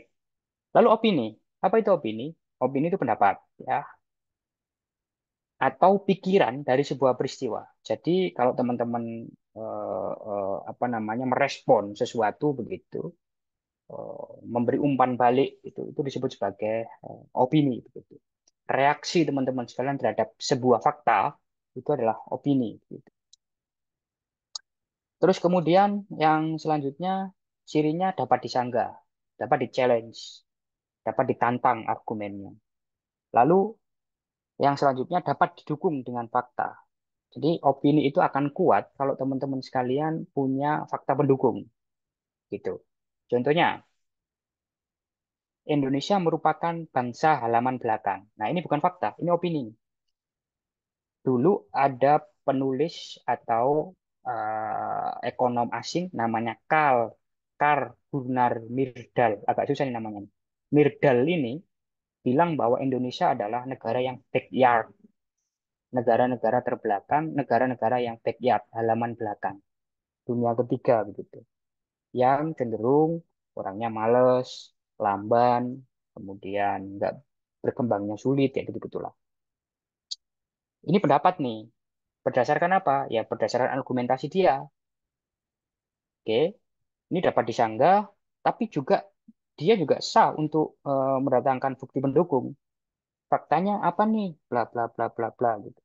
Lalu opini. Apa itu opini? Opini itu pendapat, ya. Atau pikiran dari sebuah peristiwa. Jadi kalau teman-teman eh, eh, apa namanya merespon sesuatu begitu, eh, memberi umpan balik itu itu disebut sebagai eh, opini begitu. Reaksi teman-teman sekalian terhadap sebuah fakta itu adalah opini. Begitu. Terus kemudian yang selanjutnya cirinya dapat disanggah dapat di-challenge, dapat ditantang argumennya. Lalu yang selanjutnya dapat didukung dengan fakta. Jadi opini itu akan kuat kalau teman-teman sekalian punya fakta pendukung. Gitu. Contohnya, Indonesia merupakan bangsa halaman belakang. Nah, ini bukan fakta, ini opini. Dulu ada penulis atau uh, ekonom asing namanya Karl Kar Gunnar Mirdal, agak susah nih namanya. Mirdal ini bilang bahwa Indonesia adalah negara yang backyard. Negara-negara terbelakang, negara-negara yang backyard, halaman belakang. Dunia ketiga begitu. Yang cenderung orangnya males, lamban, kemudian nggak berkembangnya sulit, ya gitu-gitulah. Ini pendapat nih. Berdasarkan apa? Ya berdasarkan argumentasi dia. Oke, ini dapat disanggah, tapi juga dia juga sah untuk e, mendatangkan bukti pendukung. Faktanya apa nih? Bla bla bla bla bla gitu.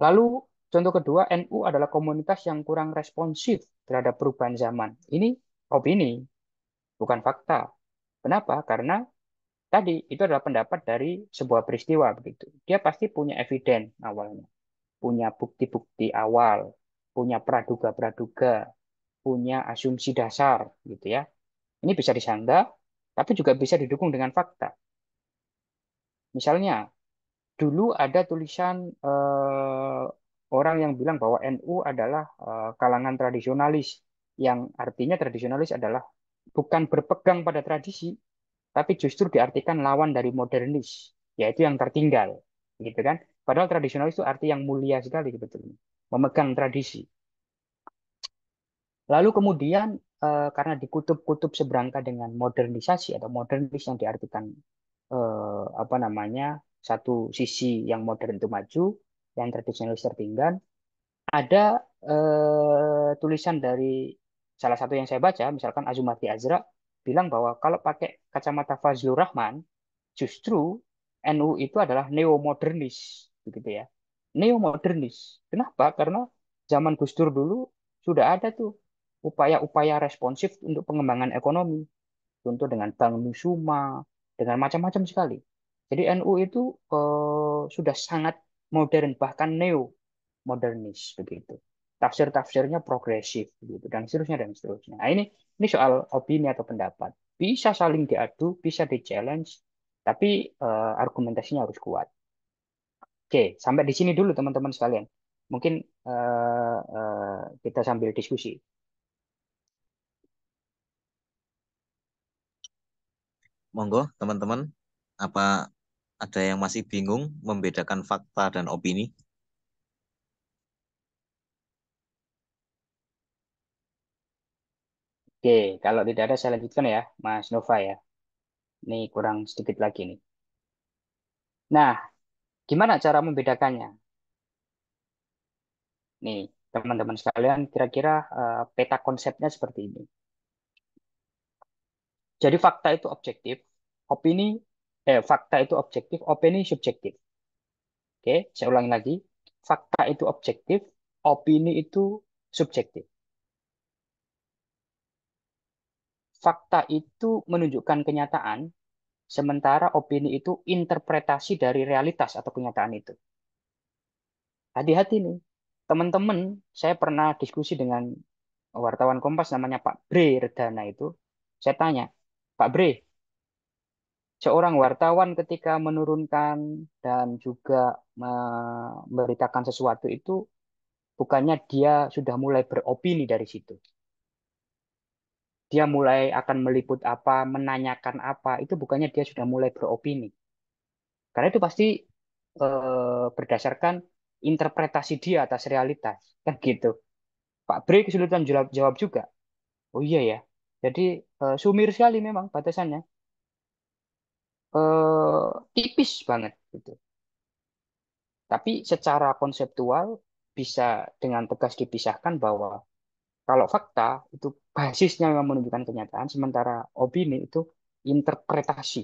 Lalu contoh kedua, NU adalah komunitas yang kurang responsif terhadap perubahan zaman. Ini opini, bukan fakta. Kenapa? Karena tadi itu adalah pendapat dari sebuah peristiwa begitu. Dia pasti punya eviden awalnya, punya bukti-bukti awal, punya praduga-praduga, punya asumsi dasar gitu ya. Ini bisa disandang, tapi juga bisa didukung dengan fakta. Misalnya, dulu ada tulisan eh, orang yang bilang bahwa NU adalah eh, kalangan tradisionalis, yang artinya tradisionalis adalah bukan berpegang pada tradisi, tapi justru diartikan lawan dari modernis, yaitu yang tertinggal, gitu kan? Padahal tradisionalis itu arti yang mulia sekali sebetulnya, memegang tradisi. Lalu kemudian eh, karena dikutub-kutub seberangka dengan modernisasi atau modernis yang diartikan eh, apa namanya satu sisi yang modern itu maju, yang tradisionalis tertinggal, ada eh, tulisan dari salah satu yang saya baca, misalkan Azumati Azra bilang bahwa kalau pakai kacamata Fazlur Rahman, justru NU itu adalah neo modernis begitu ya. neo modernis Kenapa? Karena zaman Gus Dur dulu sudah ada tuh upaya-upaya responsif untuk pengembangan ekonomi. Contoh dengan Bank Nusuma, dengan macam-macam sekali. Jadi NU itu eh, sudah sangat modern, bahkan neo modernis begitu. Tafsir-tafsirnya progresif begitu dan seterusnya dan seterusnya. Nah, ini ini soal opini atau pendapat. Bisa saling diadu, bisa di-challenge, tapi eh, argumentasinya harus kuat. Oke, sampai di sini dulu teman-teman sekalian. Mungkin eh, eh, kita sambil diskusi. monggo teman-teman apa ada yang masih bingung membedakan fakta dan opini? Oke, kalau tidak ada saya lanjutkan ya, Mas Nova ya. Ini kurang sedikit lagi nih. Nah, gimana cara membedakannya? Nih, teman-teman sekalian, kira-kira uh, peta konsepnya seperti ini. Jadi fakta itu objektif, opini eh fakta itu objektif, opini subjektif. Oke, saya ulangi lagi. Fakta itu objektif, opini itu subjektif. Fakta itu menunjukkan kenyataan, sementara opini itu interpretasi dari realitas atau kenyataan itu. Hati-hati nih, teman-teman, saya pernah diskusi dengan wartawan Kompas namanya Pak Bre Redana itu. Saya tanya, Pak Bre, seorang wartawan ketika menurunkan dan juga memberitakan sesuatu itu bukannya dia sudah mulai beropini dari situ. Dia mulai akan meliput apa, menanyakan apa, itu bukannya dia sudah mulai beropini. Karena itu pasti eh, berdasarkan interpretasi dia atas realitas, kan gitu. Pak Bre kesulitan jawab, jawab juga. Oh iya ya, jadi eh, sumir sekali memang batasannya. Eh, tipis banget gitu. Tapi secara konseptual bisa dengan tegas dipisahkan bahwa kalau fakta itu basisnya memang menunjukkan kenyataan, sementara opini itu interpretasi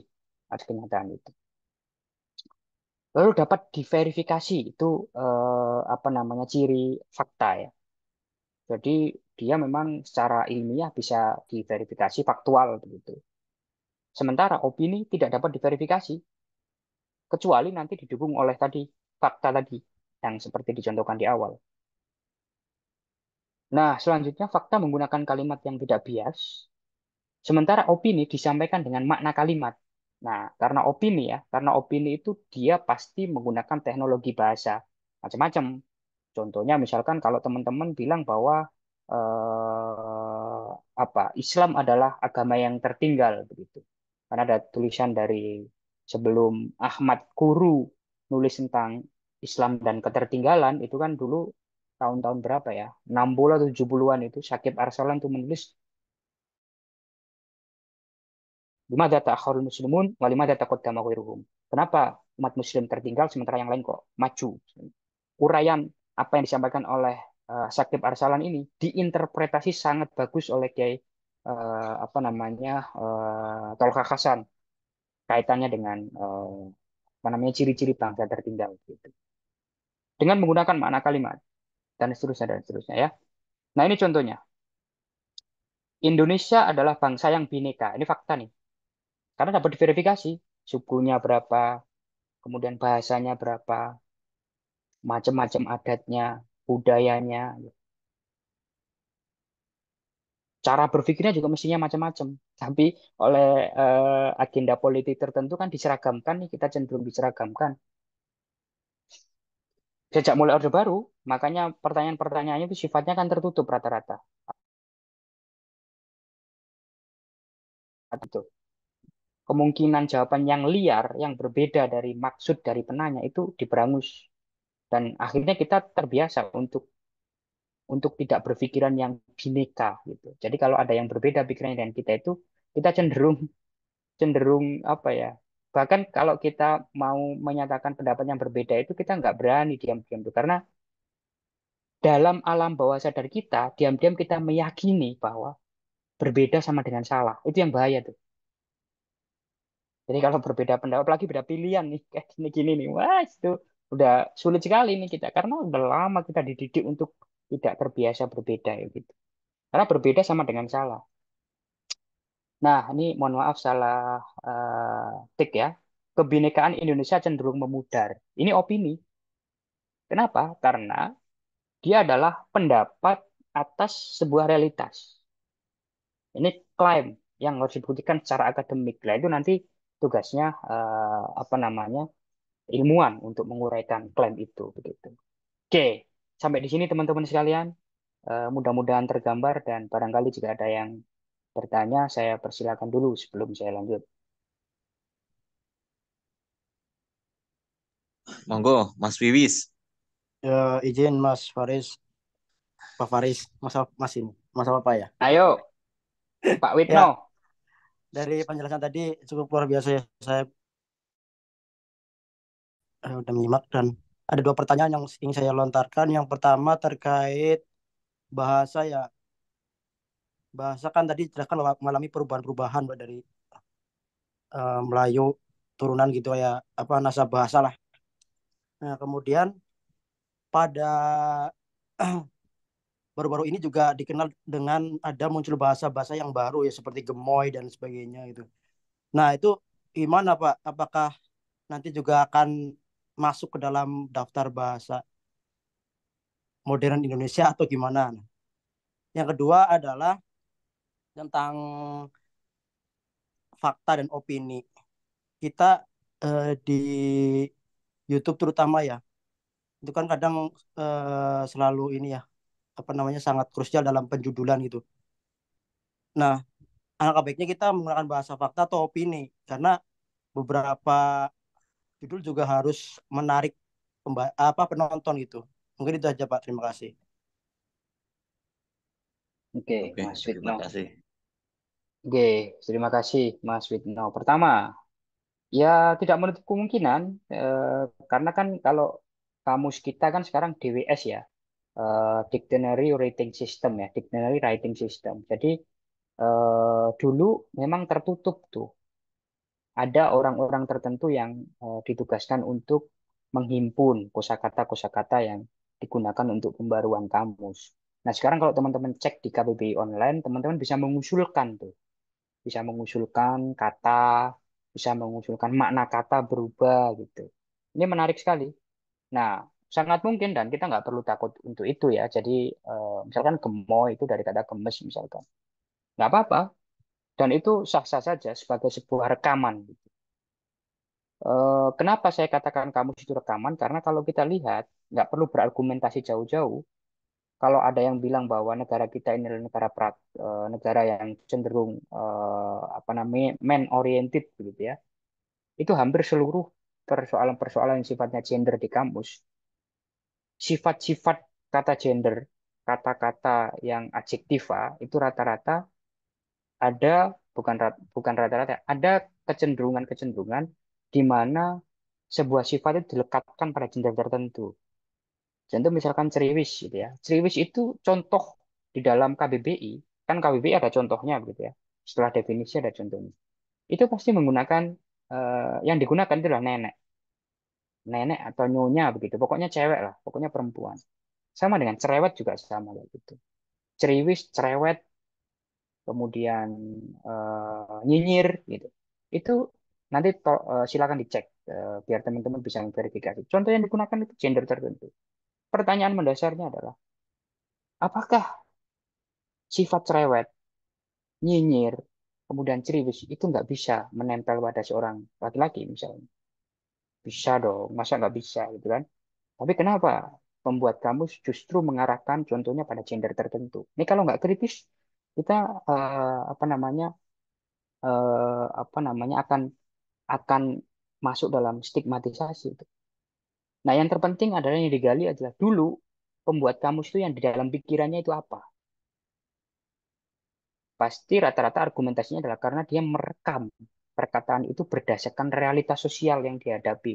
atas kenyataan itu. Lalu dapat diverifikasi itu eh, apa namanya ciri fakta ya. Jadi dia memang secara ilmiah bisa diverifikasi faktual begitu. Sementara opini tidak dapat diverifikasi kecuali nanti didukung oleh tadi fakta tadi yang seperti dicontohkan di awal. Nah, selanjutnya fakta menggunakan kalimat yang tidak bias, sementara opini disampaikan dengan makna kalimat. Nah, karena opini ya, karena opini itu dia pasti menggunakan teknologi bahasa macam-macam. Contohnya misalkan kalau teman-teman bilang bahwa eh, apa Islam adalah agama yang tertinggal begitu karena ada tulisan dari sebelum Ahmad Kuru nulis tentang Islam dan ketertinggalan itu kan dulu tahun-tahun berapa ya 60 atau 70-an itu Syakib Arsalan itu menulis lima data akhirul muslimun walima kenapa umat muslim tertinggal sementara yang lain kok maju urayan apa yang disampaikan oleh uh, Sakib Arsalan ini diinterpretasi sangat bagus oleh Kiai uh, apa namanya uh, eh, Tolka Hasan kaitannya dengan uh, apa namanya ciri-ciri bangsa tertinggal gitu. Dengan menggunakan makna kalimat dan seterusnya dan seterusnya ya. Nah, ini contohnya. Indonesia adalah bangsa yang bineka. Ini fakta nih. Karena dapat diverifikasi sukunya berapa, kemudian bahasanya berapa, macam-macam adatnya, budayanya gitu. cara berpikirnya juga mestinya macam-macam tapi oleh eh, agenda politik tertentu kan diseragamkan nih kita cenderung diseragamkan sejak mulai Orde Baru makanya pertanyaan-pertanyaannya itu sifatnya kan tertutup rata-rata itu kemungkinan jawaban yang liar yang berbeda dari maksud dari penanya itu diberangus dan akhirnya kita terbiasa untuk untuk tidak berpikiran yang bineka gitu. Jadi kalau ada yang berbeda pikirannya dengan kita itu kita cenderung cenderung apa ya? Bahkan kalau kita mau menyatakan pendapat yang berbeda itu kita nggak berani diam-diam tuh karena dalam alam bawah sadar kita diam-diam kita meyakini bahwa berbeda sama dengan salah. Itu yang bahaya tuh. Jadi kalau berbeda pendapat, lagi beda pilihan nih, kayak gini-gini nih, wah itu udah sulit sekali nih kita karena udah lama kita dididik untuk tidak terbiasa berbeda ya gitu. Karena berbeda sama dengan salah. Nah, ini mohon maaf salah uh, tik ya. Kebinekaan Indonesia cenderung memudar. Ini opini. Kenapa? Karena dia adalah pendapat atas sebuah realitas. Ini klaim yang harus dibuktikan secara akademik. Nah, itu nanti tugasnya uh, apa namanya? ilmuwan untuk menguraikan klaim itu begitu. Oke, sampai di sini teman-teman sekalian. Uh, Mudah-mudahan tergambar dan barangkali jika ada yang bertanya, saya persilakan dulu sebelum saya lanjut. Monggo, Mas Wiwis. Ya, izin Mas Faris. Pak Faris, Mas Mas ini, Mas apa ya? Ayo, Pak Witno. ya. Dari penjelasan tadi cukup luar biasa ya. Saya Eh, udah menyimak dan ada dua pertanyaan yang ingin saya lontarkan. Yang pertama terkait bahasa ya. Bahasa kan tadi kan mengalami perubahan-perubahan dari uh, Melayu turunan gitu ya apa nasa bahasa lah. Nah, kemudian pada (clears throat) baru-baru ini juga dikenal dengan ada muncul bahasa-bahasa yang baru ya seperti gemoy dan sebagainya itu. Nah, itu gimana Pak? Apakah nanti juga akan masuk ke dalam daftar bahasa modern Indonesia atau gimana. Yang kedua adalah tentang fakta dan opini. Kita eh, di YouTube terutama ya, itu kan kadang eh, selalu ini ya, apa namanya sangat krusial dalam penjudulan itu. Nah, alangkah baiknya kita menggunakan bahasa fakta atau opini karena beberapa judul juga harus menarik apa penonton gitu. Mungkin itu aja Pak. Terima kasih. Oke, okay, Mas Witno. Terima kasih. Oke, okay, terima kasih Mas Witno. Pertama, ya tidak menutup kemungkinan eh, karena kan kalau kamus kita kan sekarang DWS ya, eh, Dictionary Writing System ya, Dictionary Writing System. Jadi eh, dulu memang tertutup tuh ada orang-orang tertentu yang uh, ditugaskan untuk menghimpun kosakata-kosakata yang digunakan untuk pembaruan kamus. Nah, sekarang kalau teman-teman cek di KBBI online, teman-teman bisa mengusulkan tuh. Bisa mengusulkan kata, bisa mengusulkan makna kata berubah gitu. Ini menarik sekali. Nah, sangat mungkin dan kita nggak perlu takut untuk itu ya. Jadi, uh, misalkan gemoy itu dari kata gemes misalkan. Nggak apa-apa, dan itu sah-sah saja sebagai sebuah rekaman. Gitu. Eh, kenapa saya katakan kamu itu rekaman? Karena kalau kita lihat, nggak perlu berargumentasi jauh-jauh. Kalau ada yang bilang bahwa negara kita ini adalah negara prat, eh, negara yang cenderung eh, apa namanya men oriented begitu ya, itu hampir seluruh persoalan-persoalan yang sifatnya gender di kampus, sifat-sifat kata gender, kata-kata yang adjektiva itu rata-rata ada bukan bukan rata-rata ada kecenderungan-kecenderungan di mana sebuah sifat itu dilekatkan pada gender tertentu. Contoh misalkan ceriwis gitu ya. Ceriwis itu contoh di dalam KBBI, kan KBBI ada contohnya gitu ya. Setelah definisi ada contohnya. Itu pasti menggunakan eh, yang digunakan itu adalah nenek. Nenek atau nyonya begitu. Pokoknya cewek lah, pokoknya perempuan. Sama dengan cerewet juga sama gitu. Ceriwis, cerewet, kemudian uh, nyinyir gitu itu nanti to, uh, silakan dicek uh, biar teman-teman bisa verifikasi contoh yang digunakan itu gender tertentu pertanyaan mendasarnya adalah apakah sifat cerewet nyinyir kemudian ceriwis itu nggak bisa menempel pada seorang laki-laki misalnya bisa dong masa nggak bisa gitu kan tapi kenapa membuat kamu justru mengarahkan contohnya pada gender tertentu ini kalau nggak kritis kita uh, apa namanya uh, apa namanya akan akan masuk dalam stigmatisasi itu. Nah, yang terpenting adalah yang digali adalah dulu pembuat kamus itu yang di dalam pikirannya itu apa? Pasti rata-rata argumentasinya adalah karena dia merekam perkataan itu berdasarkan realitas sosial yang dihadapi.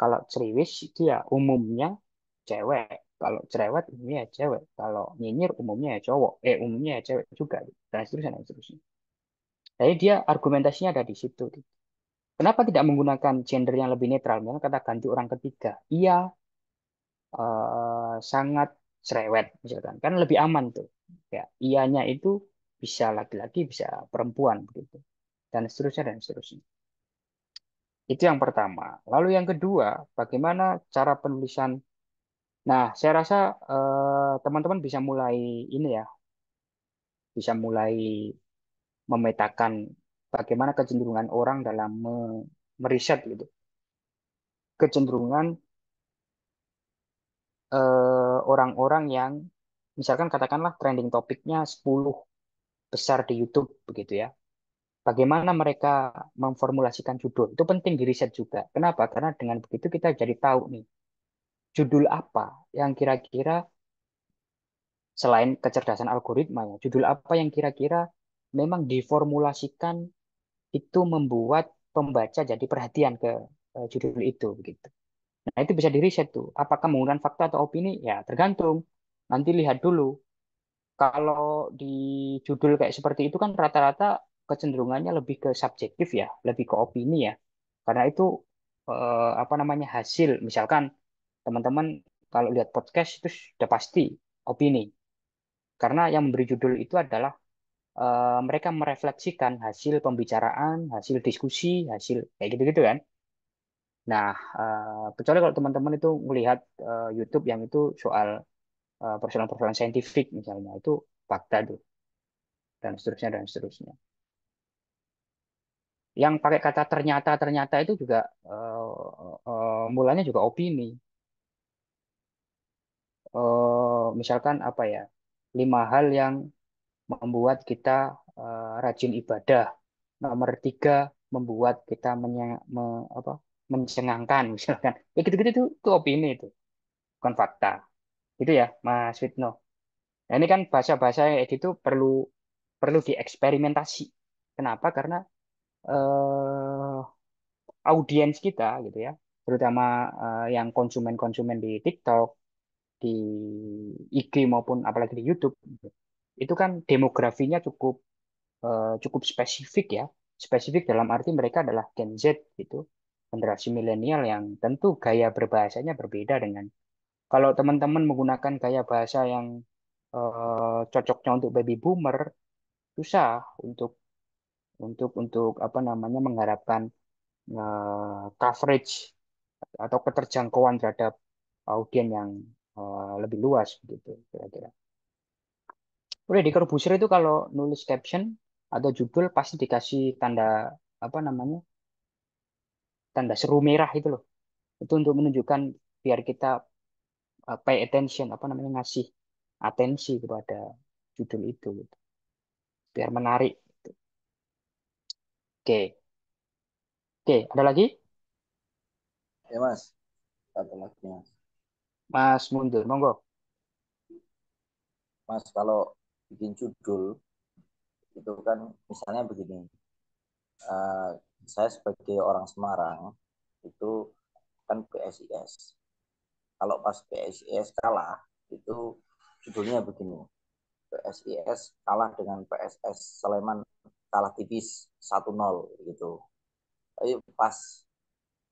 Kalau ceriwis dia umumnya cewek, kalau cerewet umumnya ya cewek kalau nyinyir umumnya ya cowok eh umumnya ya cewek juga gitu. dan seterusnya dan seterusnya jadi dia argumentasinya ada di situ gitu. kenapa tidak menggunakan gender yang lebih netral misalnya kata ganti orang ketiga iya uh, sangat cerewet misalkan kan lebih aman tuh ya ianya itu bisa laki-laki bisa perempuan begitu dan seterusnya dan seterusnya itu yang pertama lalu yang kedua bagaimana cara penulisan Nah, saya rasa teman eh, teman-teman bisa mulai ini ya, bisa mulai memetakan bagaimana kecenderungan orang dalam me- meriset gitu. Kecenderungan orang eh, orang-orang yang misalkan katakanlah trending topiknya 10 besar di YouTube begitu ya. Bagaimana mereka memformulasikan judul itu penting di riset juga. Kenapa? Karena dengan begitu kita jadi tahu nih judul apa yang kira-kira selain kecerdasan algoritma, judul apa yang kira-kira memang diformulasikan itu membuat pembaca jadi perhatian ke eh, judul itu begitu. Nah, itu bisa diriset tuh. Apakah menggunakan fakta atau opini? Ya, tergantung. Nanti lihat dulu. Kalau di judul kayak seperti itu kan rata-rata kecenderungannya lebih ke subjektif ya, lebih ke opini ya. Karena itu eh, apa namanya hasil misalkan teman-teman kalau lihat podcast itu sudah pasti opini. Karena yang memberi judul itu adalah uh, mereka merefleksikan hasil pembicaraan, hasil diskusi, hasil kayak gitu-gitu kan. Nah, uh, kecuali kalau teman-teman itu melihat uh, YouTube yang itu soal persoalan-persoalan saintifik misalnya, itu fakta tuh. Dan seterusnya, dan seterusnya. Yang pakai kata ternyata-ternyata itu juga mulanya juga opini uh, misalkan apa ya lima hal yang membuat kita uh, rajin ibadah nomor tiga membuat kita menye, me, apa, mencengangkan misalkan ya gitu-gitu itu, itu opini itu bukan fakta Itu ya Mas Fitno nah, ini kan bahasa-bahasa itu perlu perlu dieksperimentasi kenapa karena uh, audiens kita gitu ya terutama uh, yang konsumen-konsumen di TikTok di IG maupun apalagi di YouTube gitu. itu kan demografinya cukup uh, cukup spesifik ya spesifik dalam arti mereka adalah Gen Z gitu generasi milenial yang tentu gaya berbahasanya berbeda dengan kalau teman-teman menggunakan gaya bahasa yang uh, cocoknya untuk baby boomer susah untuk untuk untuk apa namanya mengharapkan uh, coverage atau keterjangkauan terhadap audien yang Eh, lebih luas begitu kira-kira. Oke di Corbusier itu kalau nulis caption atau judul pasti dikasih tanda apa namanya tanda seru merah itu loh. Itu untuk menunjukkan biar kita uh, pay attention apa namanya ngasih atensi kepada judul itu gitu. Biar menarik. Gitu. Oke. Oke, ada lagi? Ya, Mas. Satu lagi, Mas. Mas mundur, monggo. Mas, kalau bikin judul itu kan misalnya begini. Uh, saya sebagai orang Semarang itu kan PSIS. Kalau pas PSIS kalah itu judulnya begini. PSIS kalah dengan PSS Sleman kalah tipis 1-0 gitu. Tapi pas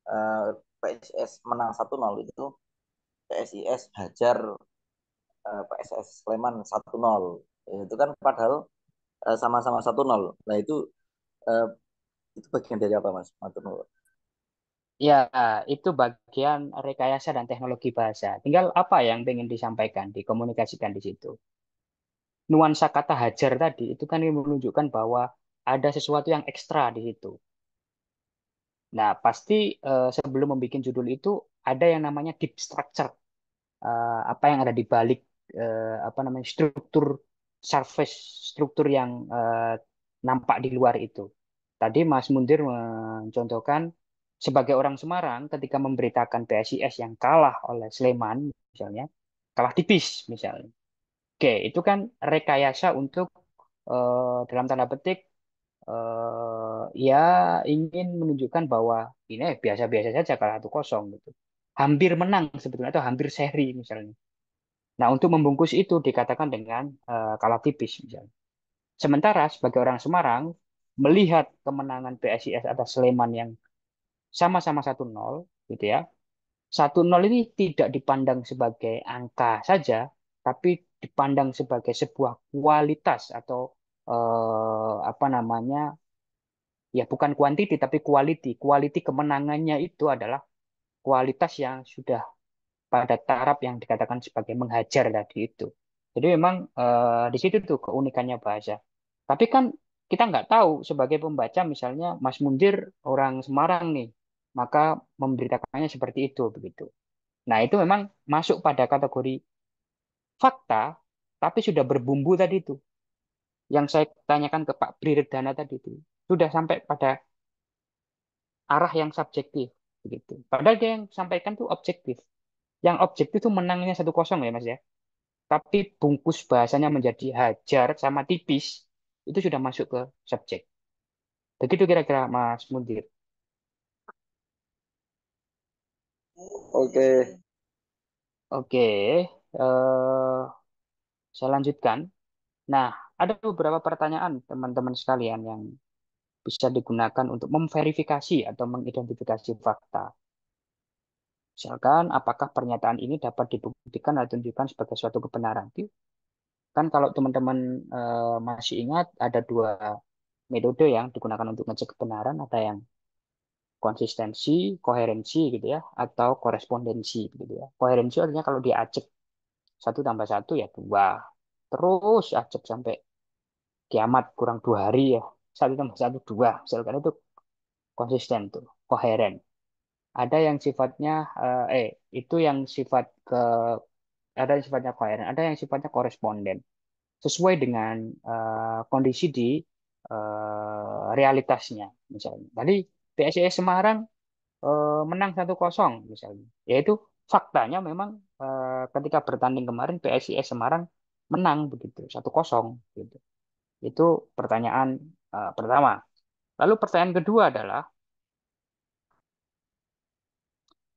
uh, eh, PSS menang 1-0 itu PSIS hajar uh, eh, PSS Sleman 1-0. Ya, itu kan padahal eh, sama-sama uh, satu nol. Nah itu uh, itu bagian dari apa Mas Matunul? Ya, itu bagian rekayasa dan teknologi bahasa. Tinggal apa yang ingin disampaikan, dikomunikasikan di situ. Nuansa kata hajar tadi itu kan menunjukkan bahwa ada sesuatu yang ekstra di situ. Nah, pasti sebelum membuat judul itu ada yang namanya deep structure uh, apa yang ada di balik uh, apa namanya struktur surface struktur yang uh, nampak di luar itu. Tadi Mas Mundir mencontohkan sebagai orang Semarang ketika memberitakan PSIS yang kalah oleh Sleman misalnya, kalah tipis misalnya. Oke, itu kan rekayasa untuk uh, dalam tanda petik uh, ya ingin menunjukkan bahwa ini biasa-biasa saja kalau satu kosong gitu hampir menang sebetulnya atau hampir seri misalnya. Nah, untuk membungkus itu dikatakan dengan uh, kalah tipis misalnya. Sementara sebagai orang Semarang melihat kemenangan PSIS atas Sleman yang sama-sama 1-0 gitu ya. 1-0 ini tidak dipandang sebagai angka saja, tapi dipandang sebagai sebuah kualitas atau eh, apa namanya? Ya bukan kuantiti tapi kualiti. Kualiti kemenangannya itu adalah kualitas yang sudah pada taraf yang dikatakan sebagai menghajar tadi itu. Jadi memang eh, di situ tuh keunikannya bahasa. Tapi kan kita nggak tahu sebagai pembaca misalnya Mas Mundir orang Semarang nih, maka memberitakannya seperti itu begitu. Nah itu memang masuk pada kategori fakta, tapi sudah berbumbu tadi itu. Yang saya tanyakan ke Pak Brirdana tadi itu, sudah sampai pada arah yang subjektif begitu. Padahal dia yang sampaikan tuh objektif. Yang objektif tuh menangnya satu kosong ya mas ya. Tapi bungkus bahasanya menjadi hajar sama tipis itu sudah masuk ke subjek. Begitu kira-kira Mas Mundir. Oke. Oke. Uh, saya lanjutkan. Nah, ada beberapa pertanyaan teman-teman sekalian yang bisa digunakan untuk memverifikasi atau mengidentifikasi fakta. Misalkan apakah pernyataan ini dapat dibuktikan atau ditunjukkan sebagai suatu kebenaran. Kan kalau teman-teman eh, masih ingat ada dua metode yang digunakan untuk ngecek kebenaran, ada yang konsistensi, koherensi gitu ya, atau korespondensi gitu ya. Koherensi artinya kalau dia acek satu tambah satu ya dua, terus acek sampai kiamat kurang dua hari ya satu tambah satu dua misalkan itu konsisten tuh koheren ada yang sifatnya eh, eh itu yang sifat ke ada yang sifatnya koheren ada yang sifatnya koresponden sesuai dengan uh, kondisi di uh, realitasnya misalnya tadi PSIS Semarang uh, menang satu kosong misalnya yaitu faktanya memang ketika bertanding kemarin PSIS Semarang menang begitu satu kosong gitu itu pertanyaan Eh, pertama. Lalu pertanyaan kedua adalah,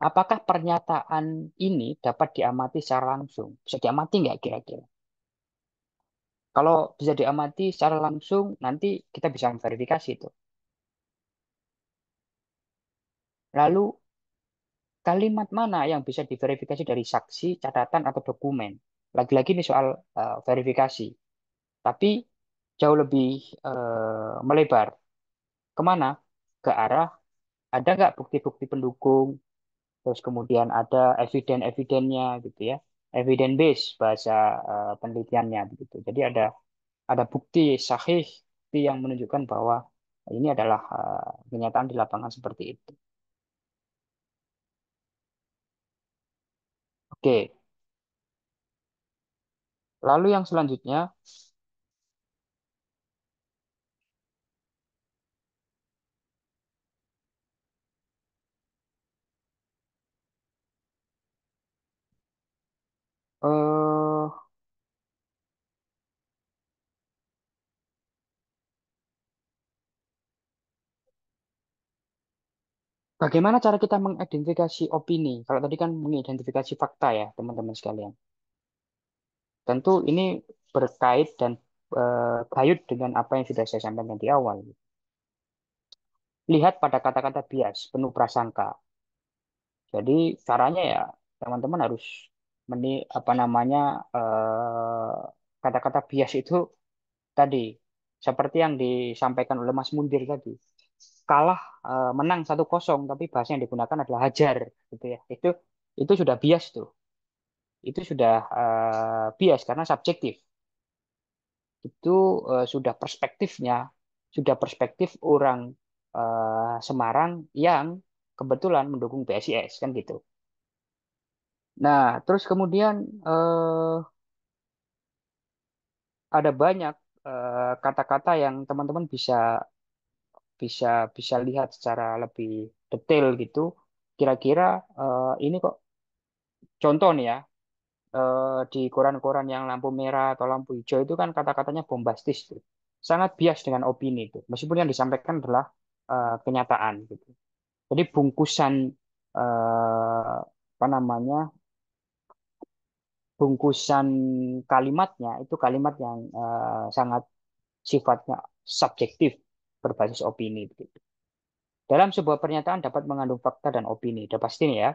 apakah pernyataan ini dapat diamati secara langsung? Bisa diamati nggak kira-kira? Kalau bisa diamati secara langsung, nanti kita bisa memverifikasi itu. Lalu, kalimat mana yang bisa diverifikasi dari saksi, catatan, atau dokumen? Lagi-lagi ini soal uh, verifikasi. Tapi jauh lebih eh, melebar. Kemana? Ke arah ada nggak bukti-bukti pendukung, terus kemudian ada eviden-evidennya gitu ya, evidence base bahasa eh, penelitiannya begitu. Jadi ada ada bukti sahih bukti yang menunjukkan bahwa ini adalah eh, kenyataan di lapangan seperti itu. Oke, lalu yang selanjutnya Eh, bagaimana cara kita mengidentifikasi opini? Kalau tadi kan mengidentifikasi fakta ya, teman-teman sekalian. Tentu ini berkait dan eh, kait dengan apa yang sudah saya sampaikan di awal. Lihat pada kata-kata bias, penuh prasangka. Jadi caranya ya teman-teman harus meni apa namanya kata eh, kata-kata bias itu tadi seperti yang disampaikan oleh Mas Mundir tadi kalah uh, menang satu kosong tapi bahasa yang digunakan adalah hajar gitu ya itu itu sudah bias tuh itu sudah uh, bias karena subjektif itu uh, sudah perspektifnya sudah perspektif orang Semarang yang kebetulan mendukung PSIS kan gitu Nah, terus kemudian eh, ada banyak kata eh, kata-kata yang teman-teman bisa bisa bisa lihat secara lebih detail gitu. Kira-kira eh, ini kok contoh nih ya eh, di koran-koran yang lampu merah atau lampu hijau itu kan kata-katanya bombastis tuh. Sangat bias dengan opini itu. Meskipun yang disampaikan adalah eh, kenyataan gitu. Jadi bungkusan eh, apa namanya bungkusan kalimatnya itu kalimat yang uh, sangat sifatnya subjektif berbasis opini begitu. Dalam sebuah pernyataan dapat mengandung fakta dan opini, sudah pasti nih ya.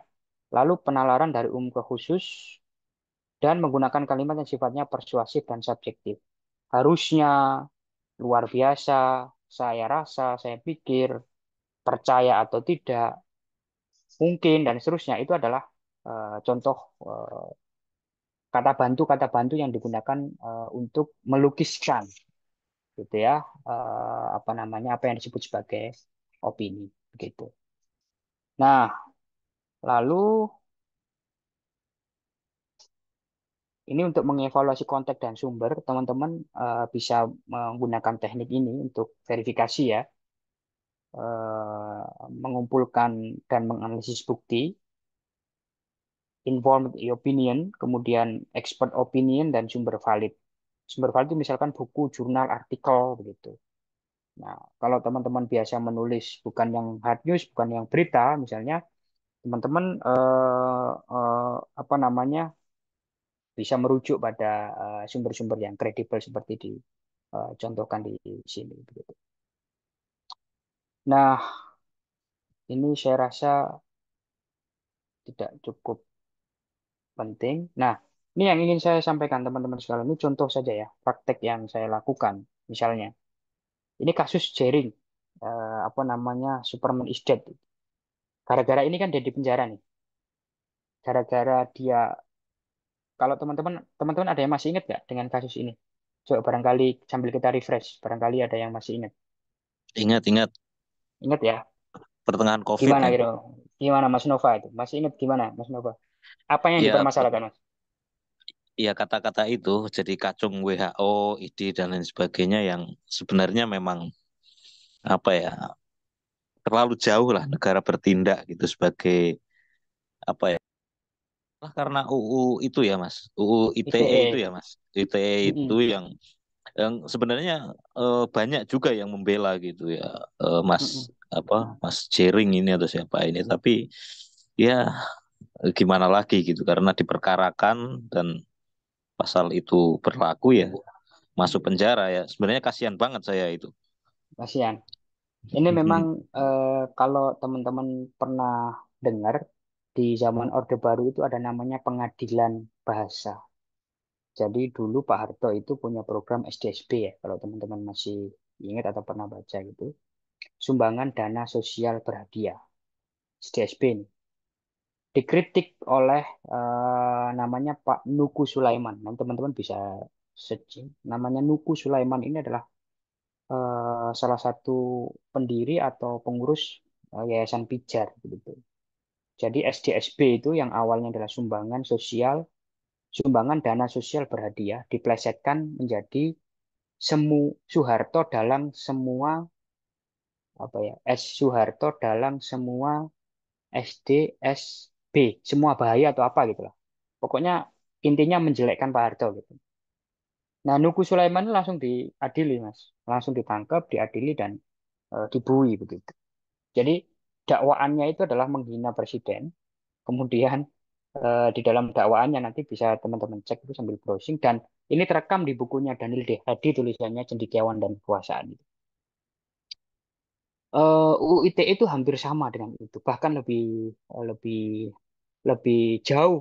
Lalu penalaran dari umum ke khusus dan menggunakan kalimat yang sifatnya persuasif dan subjektif. Harusnya luar biasa, saya rasa, saya pikir, percaya atau tidak, mungkin dan seterusnya itu adalah uh, contoh uh, kata bantu kata bantu yang digunakan uh, untuk melukiskan gitu ya uh, apa namanya apa yang disebut sebagai opini begitu. Nah, lalu ini untuk mengevaluasi konteks dan sumber, teman-teman uh, bisa menggunakan teknik ini untuk verifikasi ya, uh, mengumpulkan dan menganalisis bukti informed opinion, kemudian expert opinion dan sumber valid. Sumber valid itu misalkan buku, jurnal, artikel begitu. Nah, kalau teman-teman biasa menulis bukan yang hard news, bukan yang berita misalnya, teman-teman eh, eh, apa namanya bisa merujuk pada eh, sumber-sumber eh, yang kredibel seperti dicontohkan eh, di sini begitu. Nah, ini saya rasa tidak cukup penting. Nah, ini yang ingin saya sampaikan teman-teman sekalian, ini contoh saja ya, praktek yang saya lakukan. Misalnya, ini kasus jaring, eh, apa namanya, Superman is dead. Gara-gara ini kan dia di penjara nih. Gara-gara dia, kalau teman-teman teman-teman ada yang masih ingat nggak dengan kasus ini? Coba barangkali sambil kita refresh, barangkali ada yang masih ingat. Ingat, ingat. Ingat ya. Pertengahan COVID. Gimana kan? gitu? Gimana Mas Nova itu? Masih ingat gimana Mas Nova? Apa yang ya, dipermasalahkan, Mas? Iya kata-kata itu jadi kacung WHO, ID dan lain sebagainya yang sebenarnya memang apa ya terlalu jauh lah negara bertindak gitu sebagai apa ya lah karena UU itu ya mas UU ITE, ITE. itu ya mas ITE itu yang yang sebenarnya e, banyak juga yang membela gitu ya e, mas mm. apa mas Jering ini atau siapa ini tapi ya Eh, gimana lagi gitu karena diperkarakan dan pasal itu berlaku ya iya. masuk penjara ya sebenarnya kasihan banget saya itu kasihan ini memang eh, kalau teman-teman pernah dengar di zaman Orde Baru itu ada namanya pengadilan bahasa jadi dulu Pak Harto itu punya program SDSB ya kalau teman-teman masih ingat atau pernah baca gitu sumbangan dana sosial berhadiah SDSB nih dikritik oleh uh, namanya Pak Nuku Sulaiman. Nanti teman-teman bisa searching. Ya. Namanya Nuku Sulaiman ini adalah uh, salah satu pendiri atau pengurus uh, Yayasan Pijar gitu. Jadi SDSB itu yang awalnya adalah sumbangan sosial, sumbangan dana sosial berhadiah diplesetkan menjadi semu Soeharto dalam semua apa ya S Soeharto dalam semua SD semua bahaya atau apa gitu lah pokoknya intinya menjelekkan Pak Harto gitu nah Nuku Sulaiman langsung diadili mas langsung ditangkap diadili dan e, dibui begitu jadi dakwaannya itu adalah menghina presiden kemudian e, di dalam dakwaannya nanti bisa teman-teman cek itu sambil browsing dan ini terekam di bukunya Daniel D. Hadi tulisannya Cendikiawan dan Kekuasaan itu uh, eh, UITE itu hampir sama dengan itu, bahkan lebih lebih lebih jauh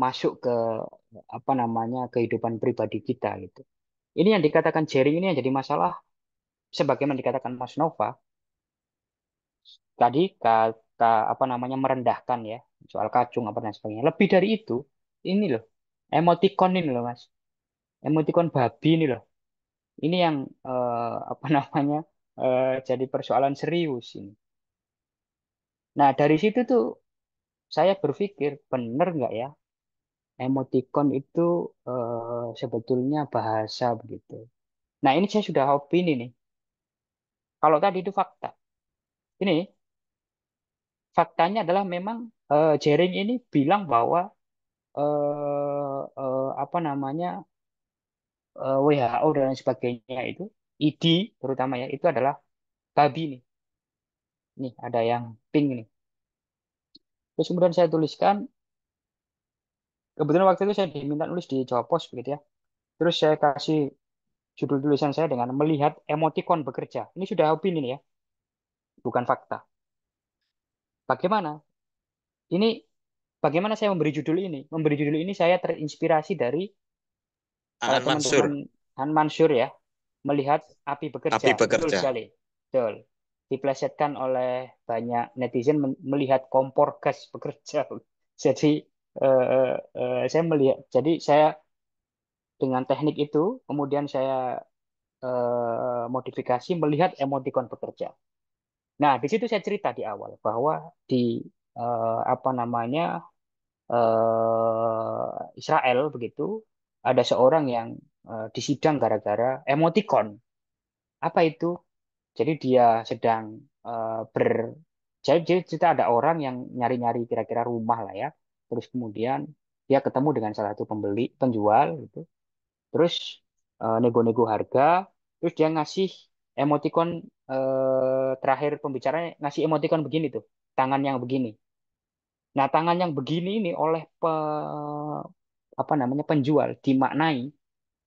masuk ke apa namanya kehidupan pribadi kita gitu. Ini yang dikatakan Jerry ini yang jadi masalah sebagaimana dikatakan Mas Nova tadi kata apa namanya merendahkan ya soal kacung apa dan sebagainya. Lebih dari itu ini loh emoticon ini loh Mas. Emoticon babi ini loh. Ini yang eh, apa (laughs) namanya eh, jadi persoalan serius ini. Nah, dari situ tuh saya berpikir benar nggak ya emoticon itu uh, sebetulnya bahasa begitu. Nah ini saya sudah opini nih. Kalau tadi itu fakta, ini faktanya adalah memang uh, Jering ini bilang bahwa uh, uh, apa namanya uh, WHO dan sebagainya itu ID terutama ya itu adalah babi nih. Nih ada yang pink nih. Terus kemudian saya tuliskan, kebetulan waktu itu saya diminta nulis di Jawa Pos begitu ya. Terus saya kasih judul tulisan saya dengan melihat emotikon bekerja. Ini sudah opini ini ya, bukan fakta. Bagaimana? Ini bagaimana saya memberi judul ini? Memberi judul ini saya terinspirasi dari Han Mansur. Han Mansur ya, melihat api bekerja. Api bekerja. Betul sekali. Betul diplesetkan oleh banyak netizen melihat kompor gas bekerja. (laughs) Jadi eh, eh, eh, saya melihat, jadi saya dengan teknik itu kemudian saya eh, modifikasi melihat emoticon bekerja. Nah di situ saya cerita di awal bahwa di eh, apa namanya eh, Israel begitu ada seorang yang eh, disidang gara-gara emoticon Apa itu? Jadi dia sedang uh, ber jadi kita ada orang yang nyari-nyari kira-kira rumah lah ya. Terus kemudian dia ketemu dengan salah satu pembeli penjual gitu. Terus nego eh, nego-nego harga, terus dia ngasih emoticon uh, terakhir pembicaranya ngasih emoticon begini tuh, tangan yang begini. Nah, tangan yang begini ini oleh pe, apa namanya penjual dimaknai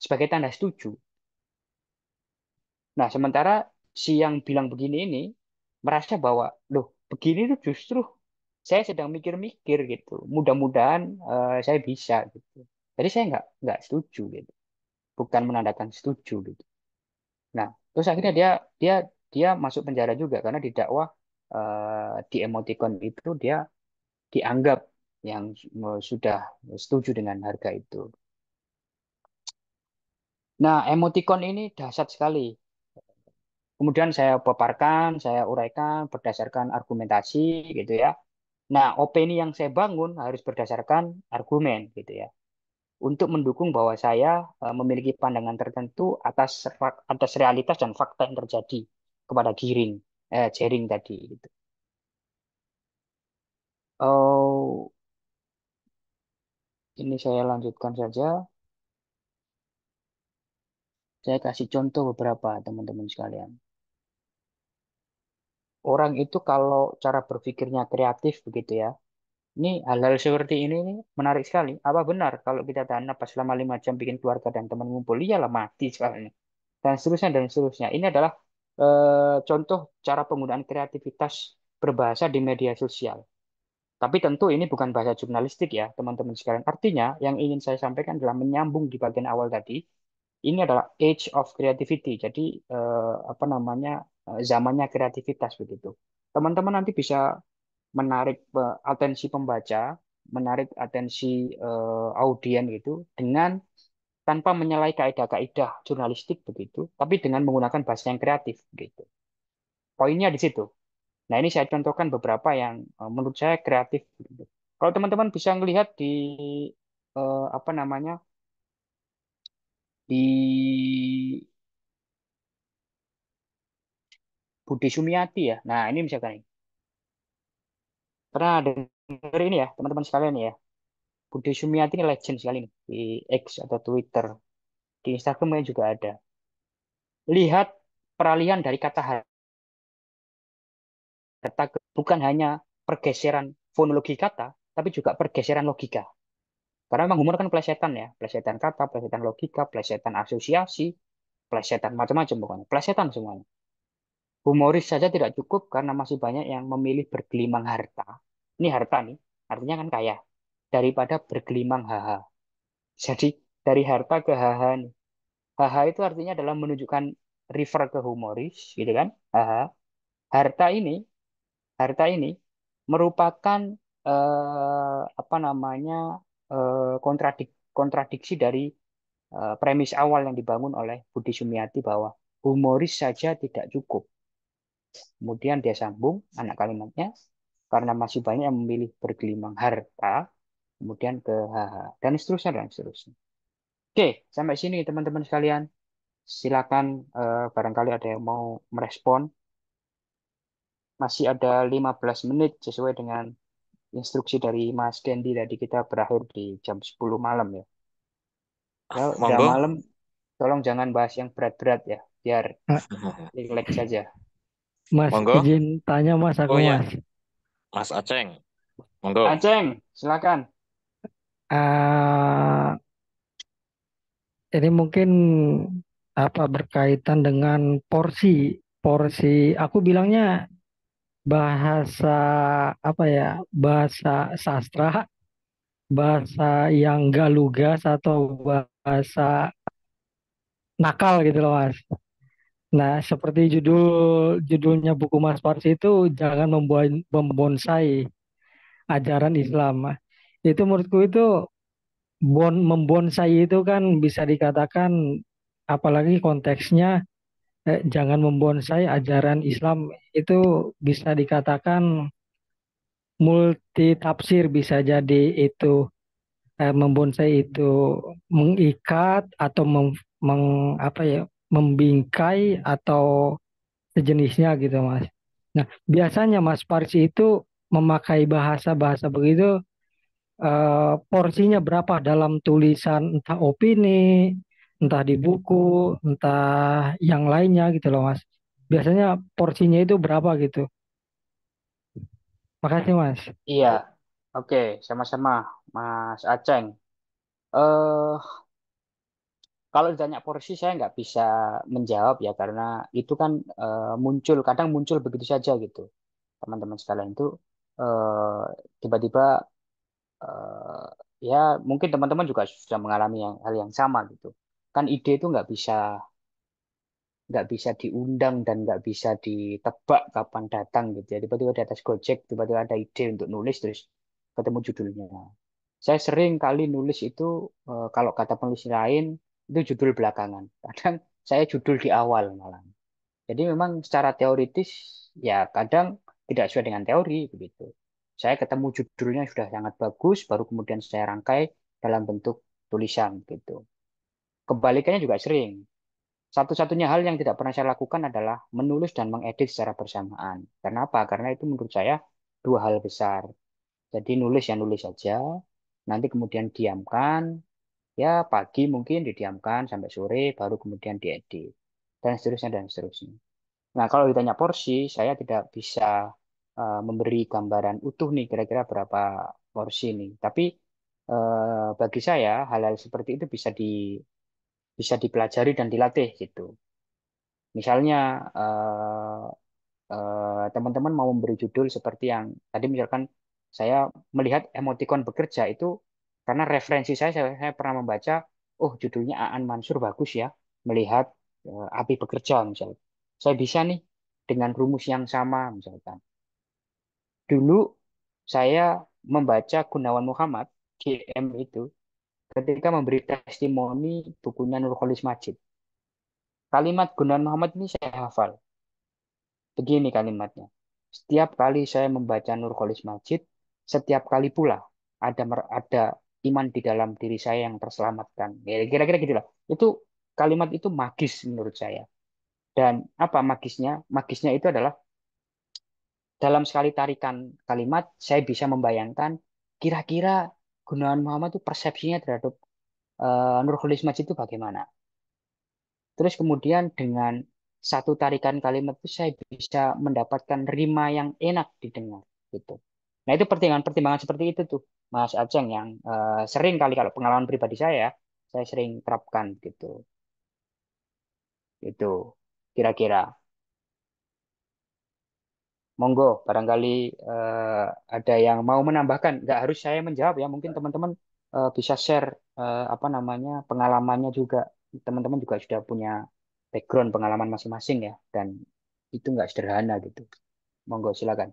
sebagai tanda setuju. Nah, sementara si yang bilang begini ini merasa bahwa loh begini tuh justru saya sedang mikir-mikir gitu mudah-mudahan uh, saya bisa gitu jadi saya nggak nggak setuju gitu bukan menandakan setuju gitu nah terus akhirnya dia dia dia masuk penjara juga karena didakwa uh, eh, di emoticon itu dia dianggap yang sudah setuju dengan harga itu. Nah, emoticon ini dahsyat sekali Kemudian saya paparkan, saya uraikan berdasarkan argumentasi gitu ya. Nah, opini yang saya bangun harus berdasarkan argumen gitu ya. Untuk mendukung bahwa saya e, memiliki pandangan tertentu atas atas realitas dan fakta yang terjadi kepada Giring, eh, jaring tadi gitu. Oh, ini saya lanjutkan saja. Saya kasih contoh beberapa teman-teman sekalian orang itu kalau cara berpikirnya kreatif begitu ya. Ini hal-hal seperti ini, nih menarik sekali. Apa benar kalau kita tahan napas selama lima jam bikin keluarga dan teman ngumpul? Iyalah mati soalnya. Dan seterusnya dan seterusnya. Ini adalah eh, contoh cara penggunaan kreativitas berbahasa di media sosial. Tapi tentu ini bukan bahasa jurnalistik ya, teman-teman sekalian. Artinya yang ingin saya sampaikan adalah menyambung di bagian awal tadi. Ini adalah age of creativity. Jadi eh, apa namanya Eh, zamannya kreativitas begitu. Teman-teman nanti bisa menarik eh, atensi pembaca, menarik atensi uh, audien gitu dengan tanpa menyalahi kaidah-kaidah jurnalistik begitu, tapi dengan menggunakan bahasa yang kreatif gitu. Poinnya di situ. Nah ini saya contohkan beberapa yang uh, menurut saya kreatif. Gitu. Kalau teman-teman bisa melihat di uh, apa namanya di Budi Sumiati ya. Nah, ini misalkan ini. Pernah dengar ini ya, teman-teman sekalian ya. Budi Sumiati ini legend sekali nih di X atau Twitter. Di Instagramnya juga ada. Lihat peralihan dari kata harta bukan hanya pergeseran fonologi kata, tapi juga pergeseran logika. Karena memang humor kan plesetan ya, plesetan kata, plesetan logika, plesetan asosiasi, plesetan macam-macam pokoknya, plesetan semuanya. Humoris saja tidak cukup karena masih banyak yang memilih bergelimang harta. Ini harta nih, artinya kan kaya. Daripada bergelimang haha. Jadi dari harta ke haha nih. Haha itu artinya adalah menunjukkan river ke humoris, gitu kan? Haha. Harta ini, harta ini merupakan eh, apa namanya eh, kontradik kontradiksi dari eh, premis awal yang dibangun oleh Budi Sumiati bahwa humoris saja tidak cukup Kemudian dia sambung anak kalimatnya karena masih banyak yang memilih bergelimang harta, kemudian ke HH dan seterusnya dan seterusnya. Oke, sampai sini teman-teman sekalian. Silakan eh, barangkali ada yang mau merespon. Masih ada 15 menit sesuai dengan instruksi dari Mas Dendi tadi kita berakhir di jam 10 malam ya. Kalau ah, malam, tolong jangan bahas yang berat-berat ya, biar (laughs) relax saja. Mas, Monggo. izin tanya Mas aku Oh ya, Mas. Mas Aceng. Monggo. Aceng, silakan. Uh, ini mungkin apa berkaitan dengan porsi porsi aku bilangnya bahasa apa ya bahasa sastra bahasa yang galugas atau bahasa nakal gitu loh mas Nah, seperti judul judulnya buku Mas Parsi itu jangan membuat membonsai ajaran Islam. Itu menurutku itu bon membonsai itu kan bisa dikatakan apalagi konteksnya eh, jangan membonsai ajaran Islam itu bisa dikatakan multi tafsir bisa jadi itu eh, membonsai itu mengikat atau mem, meng apa ya membingkai atau sejenisnya gitu mas. Nah biasanya mas Parsi itu memakai bahasa-bahasa begitu eh, porsinya berapa dalam tulisan entah opini, entah di buku, entah yang lainnya gitu loh mas. Biasanya porsinya itu berapa gitu. Makasih mas. Iya, oke sama-sama mas Aceng. Eh kalau ditanya porsi saya nggak bisa menjawab ya karena itu kan e, muncul kadang muncul begitu saja gitu teman-teman sekalian itu e, tiba-tiba e, ya mungkin teman-teman juga sudah mengalami yang, hal yang sama gitu kan ide itu nggak bisa nggak bisa diundang dan nggak bisa ditebak kapan datang gitu ya tiba-tiba di atas Gojek tiba-tiba ada ide untuk nulis terus ketemu judulnya saya sering kali nulis itu e, kalau kata penulis lain itu judul belakangan. Kadang saya judul di awal malah. Jadi memang secara teoritis ya kadang tidak sesuai dengan teori begitu. Saya ketemu judulnya sudah sangat bagus, baru kemudian saya rangkai dalam bentuk tulisan gitu. Kebalikannya juga sering. Satu-satunya hal yang tidak pernah saya lakukan adalah menulis dan mengedit secara bersamaan. Kenapa? Karena itu menurut saya dua hal besar. Jadi nulis yang nulis saja, nanti kemudian diamkan, Ya pagi mungkin didiamkan sampai sore baru kemudian diedit dan seterusnya dan seterusnya. Nah, kalau ditanya porsi, saya tidak bisa uh, memberi gambaran utuh nih kira-kira berapa porsi nih. Tapi uh, bagi saya hal-hal seperti itu bisa di bisa dipelajari dan dilatih gitu. Misalnya eh, teman-teman uh, mau memberi judul seperti yang tadi misalkan saya melihat emoticon bekerja itu karena referensi saya, saya, saya pernah membaca, oh judulnya Aan Mansur bagus ya, melihat uh, api bekerja misalnya. Saya bisa nih dengan rumus yang sama misalkan. Dulu saya membaca Gunawan Muhammad, GM itu, ketika memberi testimoni bukunya Nurholis Majid. Kalimat Gunawan Muhammad ini saya hafal. Begini kalimatnya. Setiap kali saya membaca Nurholis Majid, setiap kali pula ada ada iman di dalam diri saya yang terselamatkan. Ya, kira-kira gitulah. Itu kalimat itu magis menurut saya. Dan apa magisnya? Magisnya itu adalah dalam sekali tarikan kalimat saya bisa membayangkan kira-kira Gunawan Muhammad itu persepsinya terhadap uh, Nurul Ismaj itu bagaimana. Terus kemudian dengan satu tarikan kalimat itu saya bisa mendapatkan rima yang enak didengar gitu. Nah, itu pertimbangan-pertimbangan seperti itu tuh, Mas Aceng, yang uh, sering kali kalau pengalaman pribadi saya, saya sering terapkan gitu. Itu kira-kira. Monggo, barangkali uh, ada yang mau menambahkan. Nggak harus saya menjawab ya, mungkin teman-teman uh, bisa share uh, apa namanya pengalamannya juga. Teman-teman juga sudah punya background pengalaman masing-masing ya, dan itu nggak sederhana gitu. Monggo, silakan.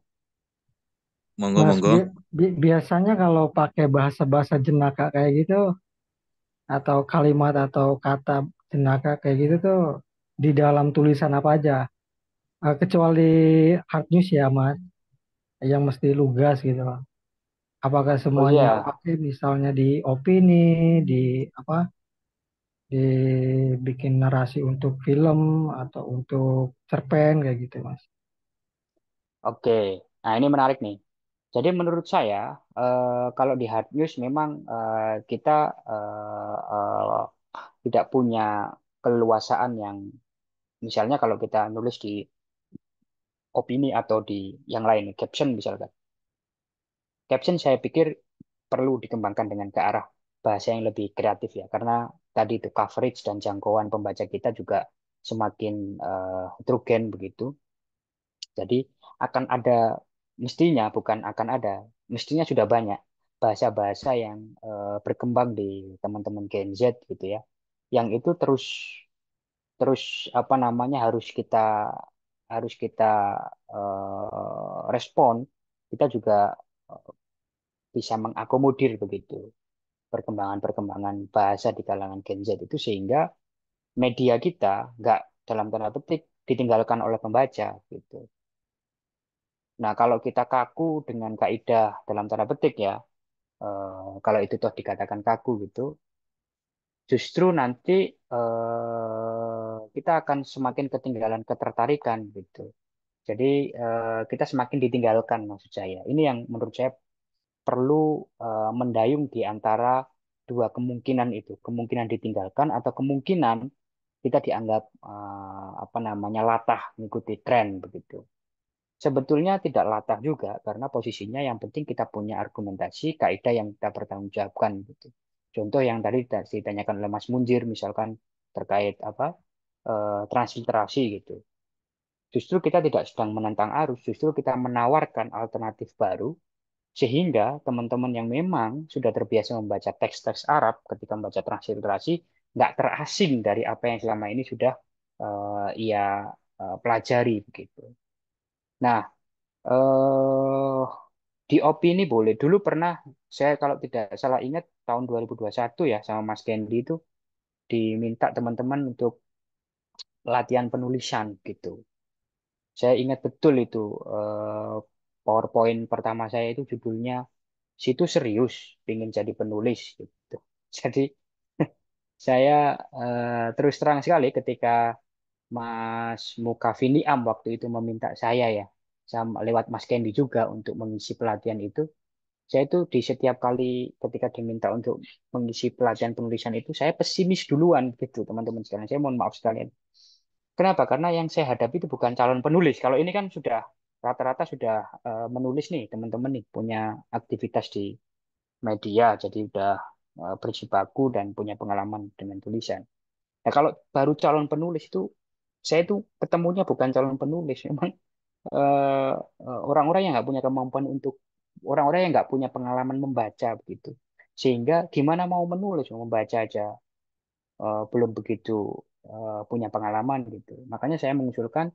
Monggo, Mas, monggo. Bi biasanya kalau pakai bahasa-bahasa jenaka kayak gitu atau kalimat atau kata jenaka kayak gitu tuh di dalam tulisan apa aja? Uh, kecuali hard news ya, Mas. Yang mesti lugas gitu. Apakah semuanya oh, iya. pakai misalnya di opini, di apa? di bikin narasi untuk film atau untuk cerpen kayak gitu, Mas. Oke. Nah, ini menarik nih. Jadi menurut saya eh, kalau di hard news memang eh, kita eh, eh, tidak punya keluasaan yang misalnya kalau kita nulis di opini atau di yang lain caption misalkan. Caption saya pikir perlu dikembangkan dengan ke arah bahasa yang lebih kreatif ya karena tadi itu coverage dan jangkauan pembaca kita juga semakin eh, heterogen begitu. Jadi akan ada mestinya bukan akan ada, mestinya sudah banyak bahasa-bahasa yang uh, berkembang di teman-teman Gen Z gitu ya, yang itu terus terus apa namanya harus kita harus kita uh, respon, kita juga eh, bisa mengakomodir begitu perkembangan-perkembangan bahasa di kalangan Gen Z itu sehingga media kita nggak dalam tanda petik ditinggalkan oleh pembaca gitu. Nah, kalau kita kaku dengan kaidah dalam tanda petik ya, eh, kalau itu toh dikatakan kaku gitu, justru nanti eh, kita akan semakin ketinggalan ketertarikan gitu. Jadi eh, kita semakin ditinggalkan maksud saya. Ini yang menurut saya perlu mendayung di antara dua kemungkinan itu, kemungkinan ditinggalkan atau kemungkinan kita dianggap apa namanya latah mengikuti tren begitu. Sebetulnya tidak latah juga karena posisinya yang penting kita punya argumentasi, kaidah yang kita pertanggungjawabkan gitu. Contoh yang tadi ditanyakan oleh Mas Munjir misalkan terkait apa e, transliterasi gitu. Justru kita tidak sedang menentang arus, justru kita menawarkan alternatif baru sehingga teman-teman yang memang sudah terbiasa membaca teks-teks Arab ketika membaca transliterasi nggak terasing dari apa yang selama ini sudah uh, ia uh, pelajari begitu. Nah, eh di opini boleh. Dulu pernah saya kalau tidak salah ingat tahun 2021 ya sama Mas Kendi itu diminta teman-teman untuk latihan penulisan gitu. Saya ingat betul itu eh, PowerPoint pertama saya itu judulnya situ serius ingin jadi penulis gitu. (laughs) Jadi (laughs) saya eh, terus terang sekali ketika Mas Mukafini Am waktu itu meminta saya ya, sama lewat Mas Kendi juga untuk mengisi pelatihan itu. Saya itu di setiap kali ketika diminta untuk mengisi pelatihan penulisan itu, saya pesimis duluan gitu teman-teman sekalian. Saya mohon maaf sekalian. Kenapa? Karena yang saya hadapi itu bukan calon penulis. Kalau ini kan sudah rata-rata sudah uh, menulis nih teman-teman nih punya aktivitas di media, jadi sudah uh, eh, berjibaku dan punya pengalaman dengan tulisan. Nah, kalau baru calon penulis itu saya itu ketemunya bukan calon penulis memang eh, eh, orang-orang yang nggak punya kemampuan untuk orang-orang yang nggak punya pengalaman membaca begitu sehingga gimana mau menulis mau membaca aja eh, belum begitu punya pengalaman gitu makanya saya mengusulkan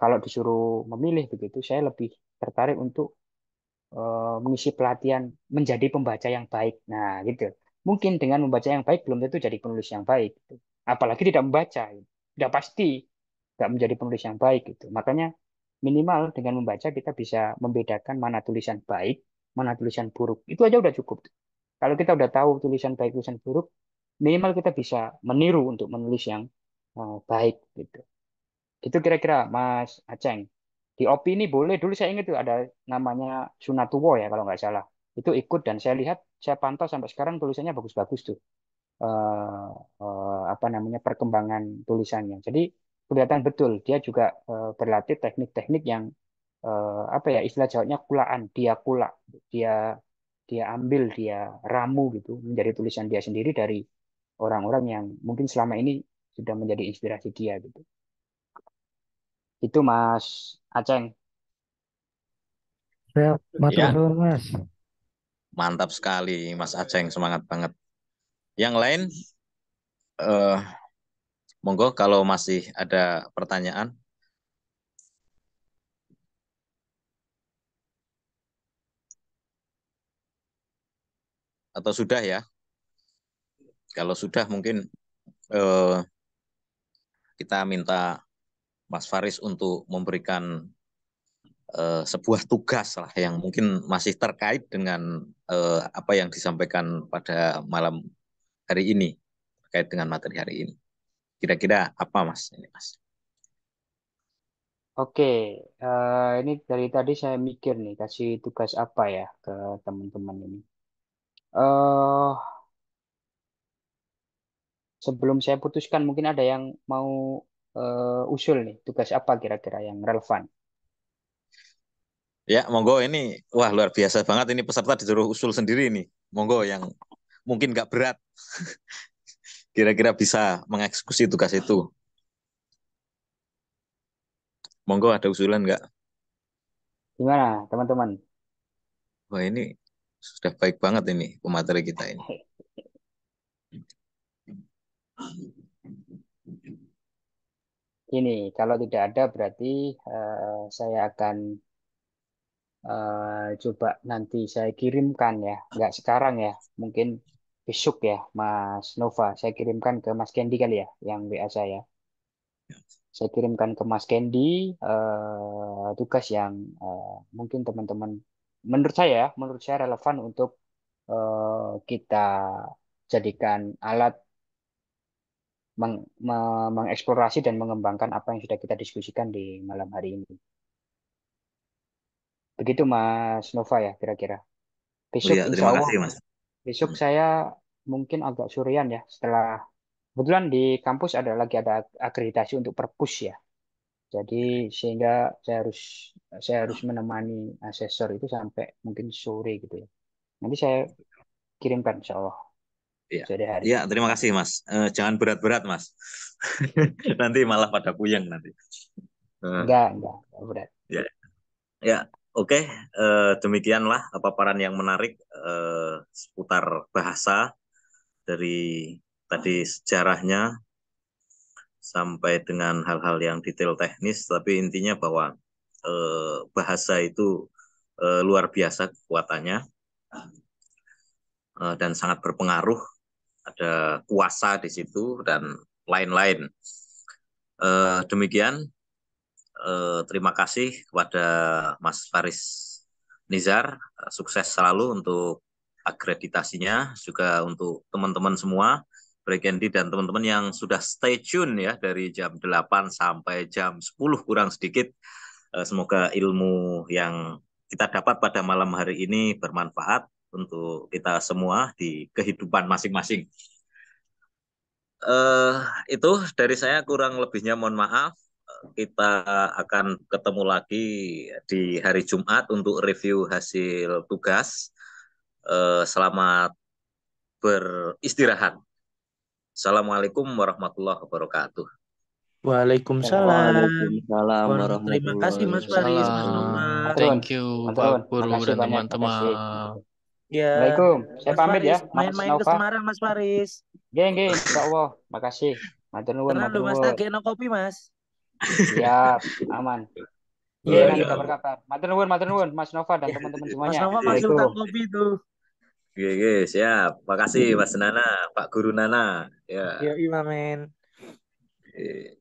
kalau disuruh memilih begitu saya lebih tertarik untuk mengisi pelatihan menjadi pembaca yang baik nah gitu mungkin dengan membaca yang baik belum tentu jadi penulis yang baik gitu. apalagi tidak membaca gitu udah pasti nggak menjadi penulis yang baik gitu. Makanya minimal dengan membaca kita bisa membedakan mana tulisan baik, mana tulisan buruk. Itu aja udah cukup. Kalau kita udah tahu tulisan baik, tulisan buruk, minimal kita bisa meniru untuk menulis yang eh, baik gitu. itu kira-kira Mas Aceng. Di opini boleh dulu saya ingat itu ada namanya Sunatuwo ya kalau nggak salah. Itu ikut dan saya lihat, saya pantau sampai sekarang tulisannya bagus-bagus tuh uh, uh, apa namanya perkembangan tulisannya. Jadi kelihatan betul dia juga uh, berlatih teknik-teknik yang uh, apa ya istilah jawabnya kulaan, dia kula, dia dia ambil, dia ramu gitu menjadi tulisan dia sendiri dari orang-orang yang mungkin selama ini sudah menjadi inspirasi dia gitu. Itu Mas Aceng. Siap, ya. mas. Mantap sekali Mas Aceng, semangat banget. Yang lain, uh, monggo kalau masih ada pertanyaan. Atau sudah ya? Kalau sudah mungkin eh, kita minta Mas Faris untuk memberikan uh, sebuah tugas lah yang mungkin masih terkait dengan uh, apa yang disampaikan pada malam hari ini terkait dengan materi hari ini. Kira-kira apa mas ini mas? Oke, uh, ini dari tadi saya mikir nih kasih tugas apa ya ke teman-teman ini. Uh, sebelum saya putuskan mungkin ada yang mau uh, usul nih tugas apa kira-kira yang relevan. Ya, monggo ini wah luar biasa banget ini peserta disuruh usul sendiri nih. Monggo yang mungkin nggak berat. Kira-kira bisa mengeksekusi tugas itu. Monggo ada usulan nggak? Gimana teman-teman? Wah ini sudah baik banget ini pemateri kita ini. ini kalau tidak ada berarti uh, saya akan uh, coba nanti saya kirimkan ya, nggak sekarang ya, mungkin besok ya Mas Nova saya kirimkan ke Mas Kendi kali ya yang WA saya ya. saya kirimkan ke Mas Kendi uh, tugas yang uh, mungkin teman-teman menurut saya ya, menurut saya relevan untuk uh, kita jadikan alat meng me mengeksplorasi dan mengembangkan apa yang sudah kita diskusikan di malam hari ini. Begitu Mas Nova ya kira-kira. Oh iya, besok oh ya, terima kasih Mas. Besok hmm. saya mungkin agak surian ya setelah kebetulan di kampus ada lagi ada akreditasi untuk perpus ya. Jadi sehingga saya harus saya harus menemani asesor itu sampai mungkin sore gitu ya. Nanti saya kirimkan insya Allah. Iya. hari. Iya, terima kasih Mas. Uh, jangan berat-berat Mas. (laughs) nanti malah pada puyeng nanti. Uh. Enggak, enggak, enggak berat. Iya. Ya. Ya, Oke, eh, demikianlah paparan yang menarik eh, seputar bahasa dari tadi sejarahnya sampai dengan hal-hal yang detail teknis, tapi intinya bahwa eh, bahasa itu eh, luar biasa kekuatannya eh, dan sangat berpengaruh. Ada kuasa di situ dan lain-lain. Eh, demikian eh, terima kasih kepada Mas Faris Nizar. Eh, sukses selalu untuk akreditasinya, juga untuk teman-teman semua, Bregendi dan teman-teman yang sudah stay tune ya dari jam 8 sampai jam 10 kurang sedikit. Eh, semoga ilmu yang kita dapat pada malam hari ini bermanfaat untuk kita semua di kehidupan masing-masing. Uh, itu dari saya kurang lebihnya mohon maaf kita akan ketemu lagi di hari Jumat untuk review hasil tugas. Eh, selamat beristirahat. Assalamualaikum warahmatullahi wabarakatuh. Waalaikumsalam. Waalaikumsalam Terima kasih Mas Faris, Mas Thank you Pak Guru dan teman-teman. Ya. Assalamualaikum. Saya Mas pamit ya. Main-main ke Semarang Mas Faris. Geng, geng. Insya Allah. Makasih. Matur nuwun, matur nuwun. Mas, tak kopi, Mas. Siap, aman. Iya, iya, iya, nanti kabar-kabar. Matur nuwun, matur nuwun Mas Nova dan teman-teman semuanya. Mas Nova iya, masih utang kopi tuh. Oke, oke, siap. Makasih Mas Nana, Pak Guru Nana. Ya. Yo, Imamen. Oke.